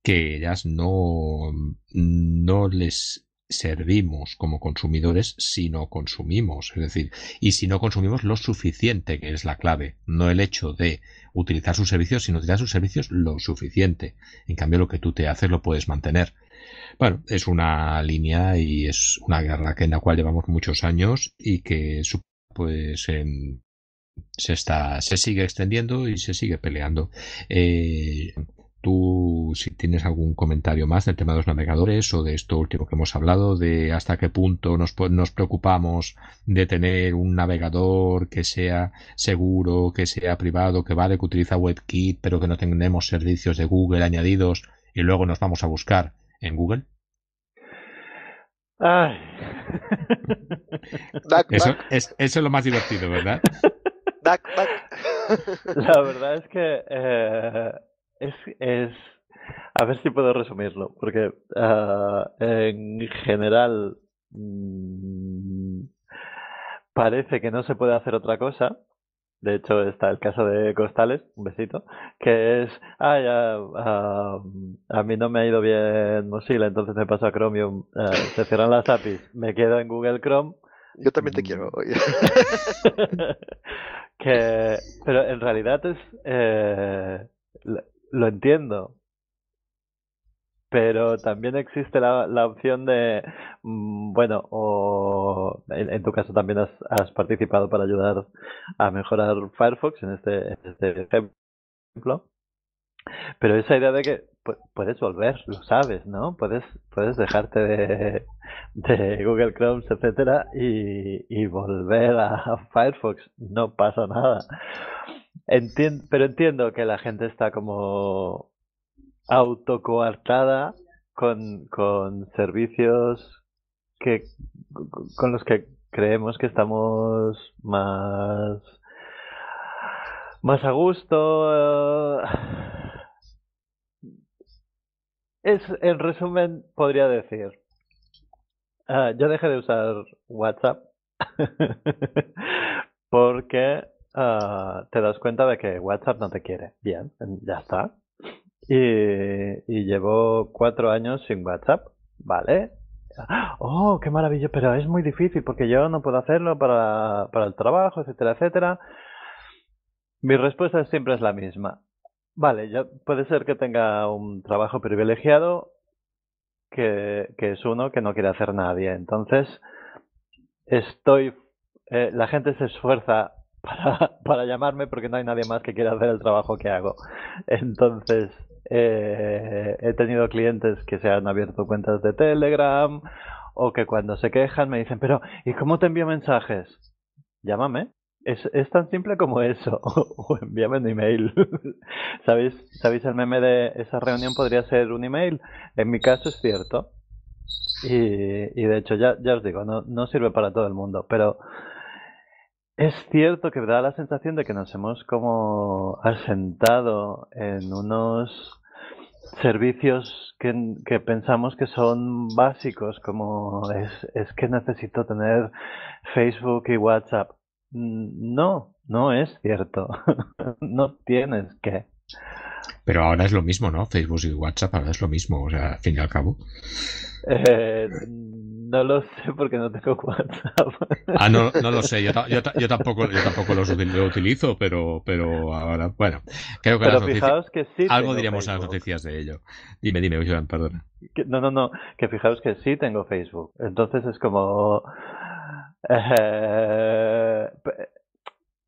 que ellas no, no les servimos como consumidores si no consumimos, es decir, y si no consumimos lo suficiente, que es la clave, no el hecho de utilizar sus servicios, sino utilizar sus servicios lo suficiente. En cambio, lo que tú te haces lo puedes mantener. Bueno, es una línea y es una guerra en la cual llevamos muchos años y que pues se está, se sigue extendiendo y se sigue peleando. Eh, tú, si tienes algún comentario más del tema de los navegadores o de esto último que hemos hablado, de hasta qué punto nos, nos preocupamos de tener un navegador que sea seguro, que sea privado, que vale, que utiliza WebKit, pero que no tenemos servicios de Google añadidos y luego nos vamos a buscar en Google. [laughs] eso, Es, eso lo más divertido, ¿verdad? [laughs] [laughs] La verdad es que eh, es, es, A ver si puedo resumirlo, porque ah, en general mm, parece que no se puede hacer otra cosa de hecho, está el caso de Costales, un besito, que es, ay, a, a, mí no me ha ido bien Mozilla, entonces me paso a Chromium, eh, se cierran las APIs, me quedo en Google Chrome. Yo también te quiero. [laughs] que, pero en realidad es, eh, lo entiendo, pero también existe la, la opción de, mm, bueno, o en, tu caso también has, participado para ayudar a mejorar Firefox en este, este ejemplo, pero esa idea de que puedes volver, lo sabes, ¿no? Puedes, puedes dejarte de, de Google Chrome, etcétera, y, volver a Firefox, no pasa nada. Entiendo, pero entiendo que la gente está como autocoartada con, con servicios que con los que creemos que estamos más más a gusto es en resumen podría decir ah, yo dejé de usar WhatsApp [laughs] porque ah, te das cuenta de que WhatsApp no te quiere bien ya está y, llevo cuatro años sin WhatsApp, ¿vale? Oh, qué maravilla, pero es muy difícil porque yo no puedo hacerlo para, el trabajo, etcétera, etcétera. Mi respuesta siempre es la misma. Vale, ya puede ser que tenga un trabajo privilegiado que, es uno que no quiere hacer nadie. Entonces, estoy. Eh, la gente se esfuerza [laughs] para llamarme porque no hay nadie más que quiera hacer el trabajo que hago. Entonces, eh, he tenido clientes que se han abierto cuentas de Telegram o que cuando se quejan me dicen, pero ¿y cómo te envío mensajes? Llámame. Es, es tan simple como eso. [laughs] o envíame un email. [laughs] ¿Sabéis, ¿Sabéis el meme de esa reunión podría ser un email? En mi caso es cierto. Y, y de hecho, ya, ya os digo, no, no sirve para todo el mundo, pero... Es cierto que da la sensación de que nos hemos como asentado en unos servicios que, pensamos que son básicos, como es, es que necesito tener Facebook y WhatsApp. Mm, no, no es cierto. [laughs] no tienes que. Pero ahora es lo mismo, ¿no? Facebook y WhatsApp ahora es lo mismo, o sea, al fin y al cabo. Eh, no lo sé porque no tengo WhatsApp. Ah, no, no lo sé. Yo, tampoco, yo tampoco los utilizo, lo utilizo, pero, pero ahora, bueno, creo que, algo diríamos a las noticias de ello. Dime, dime, Joan, perdona. no, no, no, que fijaos que sí tengo Facebook. Entonces es como... Eh,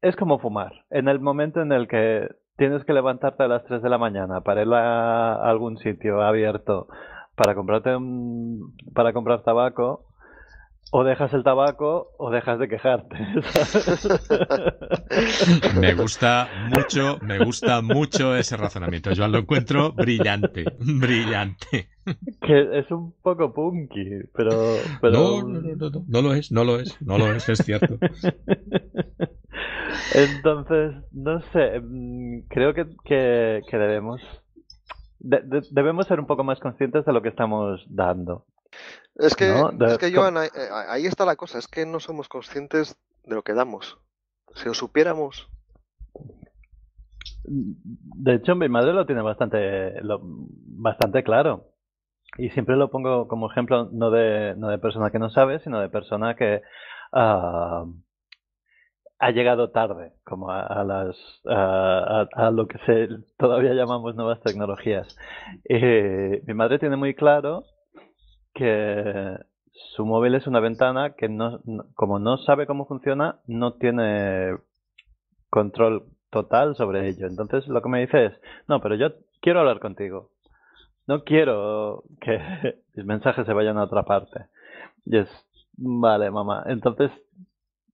es como fumar. En el momento en el que tienes que levantarte a las 3 de la mañana para ir a algún sitio abierto para comprarte un, para comprar tabaco o dejas el tabaco o dejas de quejarte. [laughs] Me gusta mucho, me gusta mucho ese razonamiento. Yo lo encuentro brillante, brillante. Que es un poco punky, pero... No, lo es, no lo es, no lo es, es cierto. [laughs] Entonces, no sé, mm, creo que debemos debemos ser un poco más conscientes de lo que estamos dando. Es que, Joan, eh, ahí, está la cosa, es que no somos conscientes de lo que damos. Si lo supiéramos. De hecho, mi madre lo tiene bastante, lo, bastante claro. Y siempre lo pongo como ejemplo no de, no de persona que no sabe, sino de persona que, ah, ha llegado tarde, como a, las a, lo que se todavía llamamos nuevas tecnologías. Eh, mi madre tiene muy claro que su móvil es una ventana que como no sabe cómo funciona, no tiene control total sobre ello. Entonces lo que me dice es, no, pero yo quiero hablar contigo. No quiero que [laughs] mis mensajes se vayan a otra parte. Y es, vale, mamá. Entonces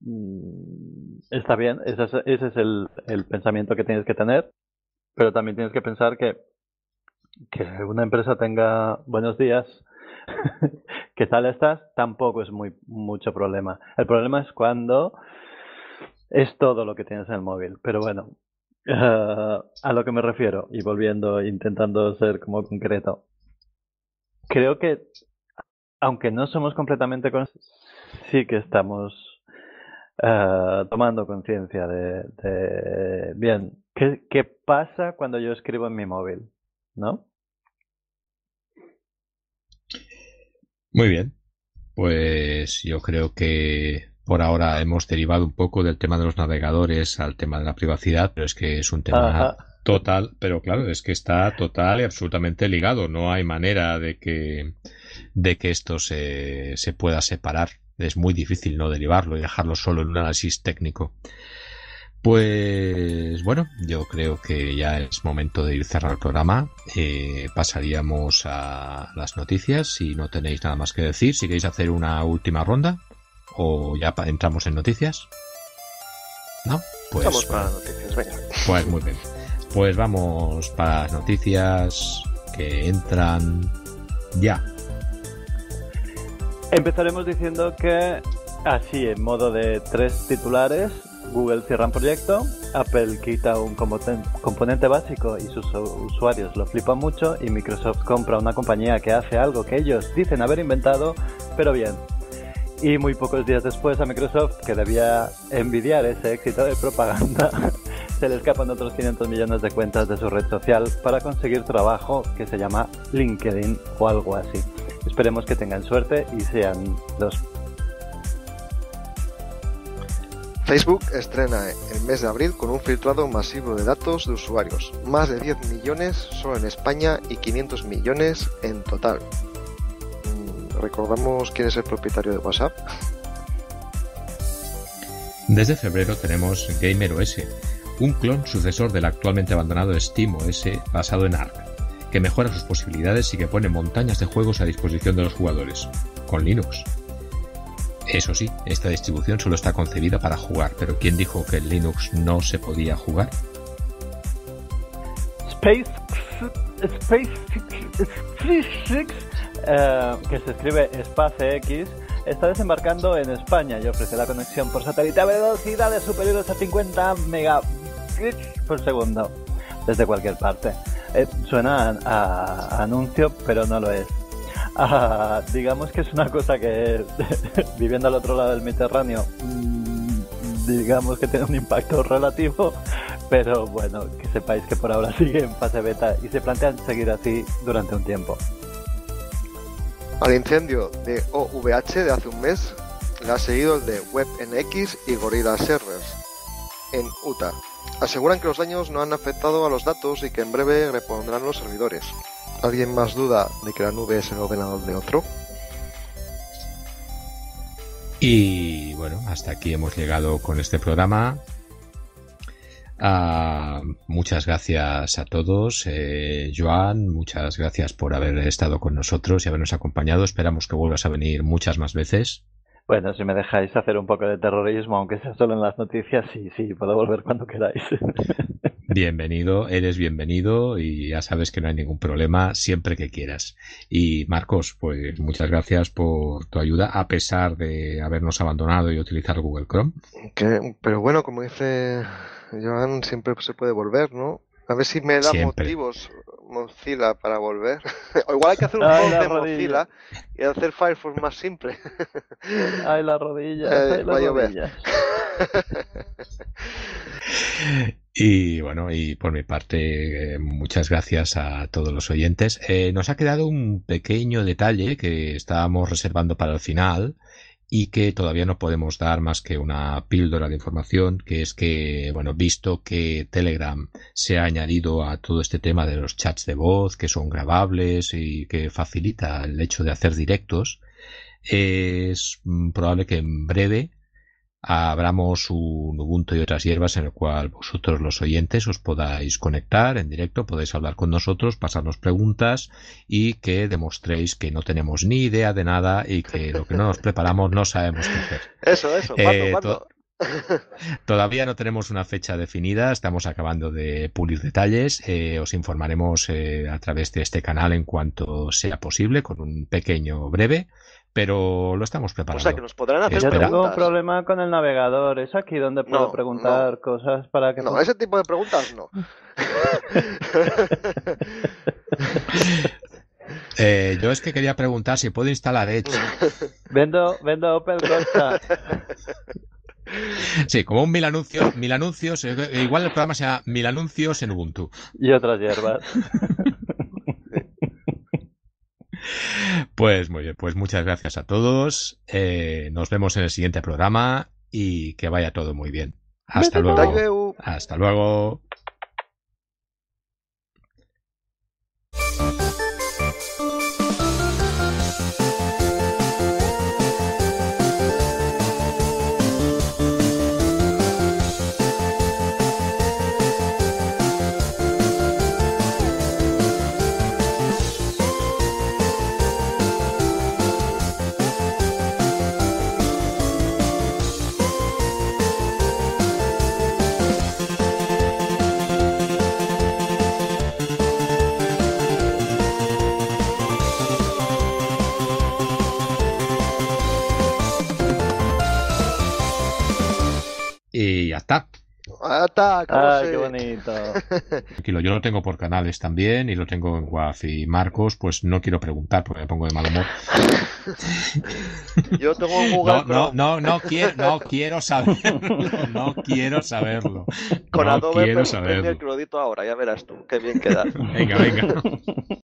Mm, está bien, ese es, el, pensamiento que tienes que tener, pero también tienes que pensar que, que una empresa tenga buenos días, [laughs] que tal estás, tampoco es muy mucho problema. El problema es cuando es todo lo que tienes en el móvil, pero bueno, [laughs] a lo que me refiero, y volviendo, intentando ser como concreto, creo que aunque no somos completamente conscientes, sí que estamos eh, tomando conciencia de, bien, ¿qué, pasa cuando yo escribo en mi móvil? ¿No? Muy bien. Pues yo creo que por ahora hemos derivado un poco del tema de los navegadores al tema de la privacidad, pero es que es un tema total, pero claro, es que está total y absolutamente ligado. No hay manera de que, de que esto se pueda separar es muy difícil no derivarlo y dejarlo solo en un análisis técnico. Pues bueno, yo creo que ya es momento de ir cerrando el programa. Eh, pasaríamos a las noticias. Si no tenéis nada más que decir, si queréis hacer una última ronda o ya entramos en noticias. ¿No? Pues, vamos para noticias, venga. Pues muy bien. Pues vamos para las noticias que entran ya. Empezaremos diciendo que así, en modo de tres titulares, Google cierra un proyecto, Apple quita un componente básico y sus usuarios lo flipan mucho y Microsoft compra una compañía que hace algo que ellos dicen haber inventado, pero bien. Y muy pocos días después a Microsoft, que debía envidiar ese éxito de propaganda, [laughs] se le escapan otros 500 millones de cuentas de su red social para conseguir trabajo que se llama LinkedIn o algo así. Esperemos que tengan suerte y sean los. Facebook estrena el mes de abril con un filtrado masivo de datos de usuarios, más de 10 millones solo en España y 500 millones en total. Mm, ¿Recordamos quién es el propietario de WhatsApp? Desde febrero tenemos GamerOS, un clon sucesor del actualmente abandonado SteamOS basado en ARC que mejora sus posibilidades y que pone montañas de juegos a disposición de los jugadores, con Linux. Eso sí, esta distribución solo está concebida para jugar, pero ¿quién dijo que en Linux no se podía jugar? SpaceX, eh, que se escribe Space X, está desembarcando en España y ofrece la conexión por satélite a velocidades superiores a 50 megabits por segundo desde cualquier parte. Eh, suena a, anuncio, pero no lo es. [laughs] Ah, digamos que es una cosa que [laughs] viviendo al otro lado del Mediterráneo, mm, digamos que tiene un impacto [laughs] relativo, pero bueno, que sepáis que por ahora sigue en fase beta y se plantean seguir así durante un tiempo. Al incendio de OVH de hace un mes, le ha seguido el de WebNX y Gorilla Servers en Utah. Aseguran que los daños no han afectado a los datos y que en breve repondrán los servidores. ¿Alguien más duda de que la nube es el ordenador de otro? Y bueno, hasta aquí hemos llegado con este programa. Ah, muchas gracias a todos. Eh, Joan, muchas gracias por haber estado con nosotros y habernos acompañado. Esperamos que vuelvas a venir muchas más veces. Bueno, si me dejáis hacer un poco de terrorismo, aunque sea solo en las noticias, sí, sí, puedo volver cuando queráis. [laughs] Bienvenido, eres bienvenido y ya sabes que no hay ningún problema siempre que quieras. Y Marcos, pues muchas gracias por tu ayuda, a pesar de habernos abandonado y utilizar Google Chrome. pero bueno, como dice Joan, siempre se puede volver, ¿no? A ver si me da motivos Mozilla para volver. [laughs] igual hay que hacer un de y hacer Firefox más simple. [laughs] Ay, la rodilla. Eh, la rodilla. [laughs] Y bueno, y por mi parte, eh, muchas gracias a todos los oyentes. Eh, nos ha quedado un pequeño detalle que estábamos reservando para el final, y que todavía no podemos dar más que una píldora de información, que es que, bueno, visto que Telegram se ha añadido a todo este tema de los chats de voz, que son grabables y que facilita el hecho de hacer directos, es mm, probable que en breve abramos un Ubuntu y otras hierbas en el cual vosotros los oyentes os podáis conectar en directo, podéis hablar con nosotros, pasarnos preguntas y que demostréis que no tenemos ni idea de nada y que lo que no nos preparamos no sabemos qué hacer. Eso, eso, cuando, eh, Todavía no tenemos una fecha definida, estamos acabando de pulir detalles. Eh, os informaremos eh, a través de este canal en cuanto sea posible, con un pequeño breve pero lo estamos preparando. O sea, que nos podrán hacer Yo tengo un problema con el navegador. ¿Es aquí donde puedo preguntar cosas para que... No, ese tipo de preguntas no. [laughs] [laughs] Eh, yo es que quería preguntar si puedo instalar Edge. [laughs] Vendo, vendo Opel Costa. Sí, como un mil anuncios, mil anuncios, eh, igual el programa sea mil anuncios en Ubuntu. Y otras hierbas. Pues muy bien, pues muchas gracias a todos. Eh, nos vemos en el siguiente programa y que vaya todo muy bien. Hasta luego. Hasta luego. Ataca. qué bonito. [laughs] Tranquilo, yo lo tengo por canales también y lo tengo en WAF. Y Marcos, pues no quiero preguntar porque me pongo de mal humor. [laughs] yo tengo un Google. No, no, no, no, quiero, [laughs] no quiero saberlo. No quiero saberlo. Con Adobe quiero saberlo. el crudito ahora, ya verás tú. Qué bien queda. Venga, venga.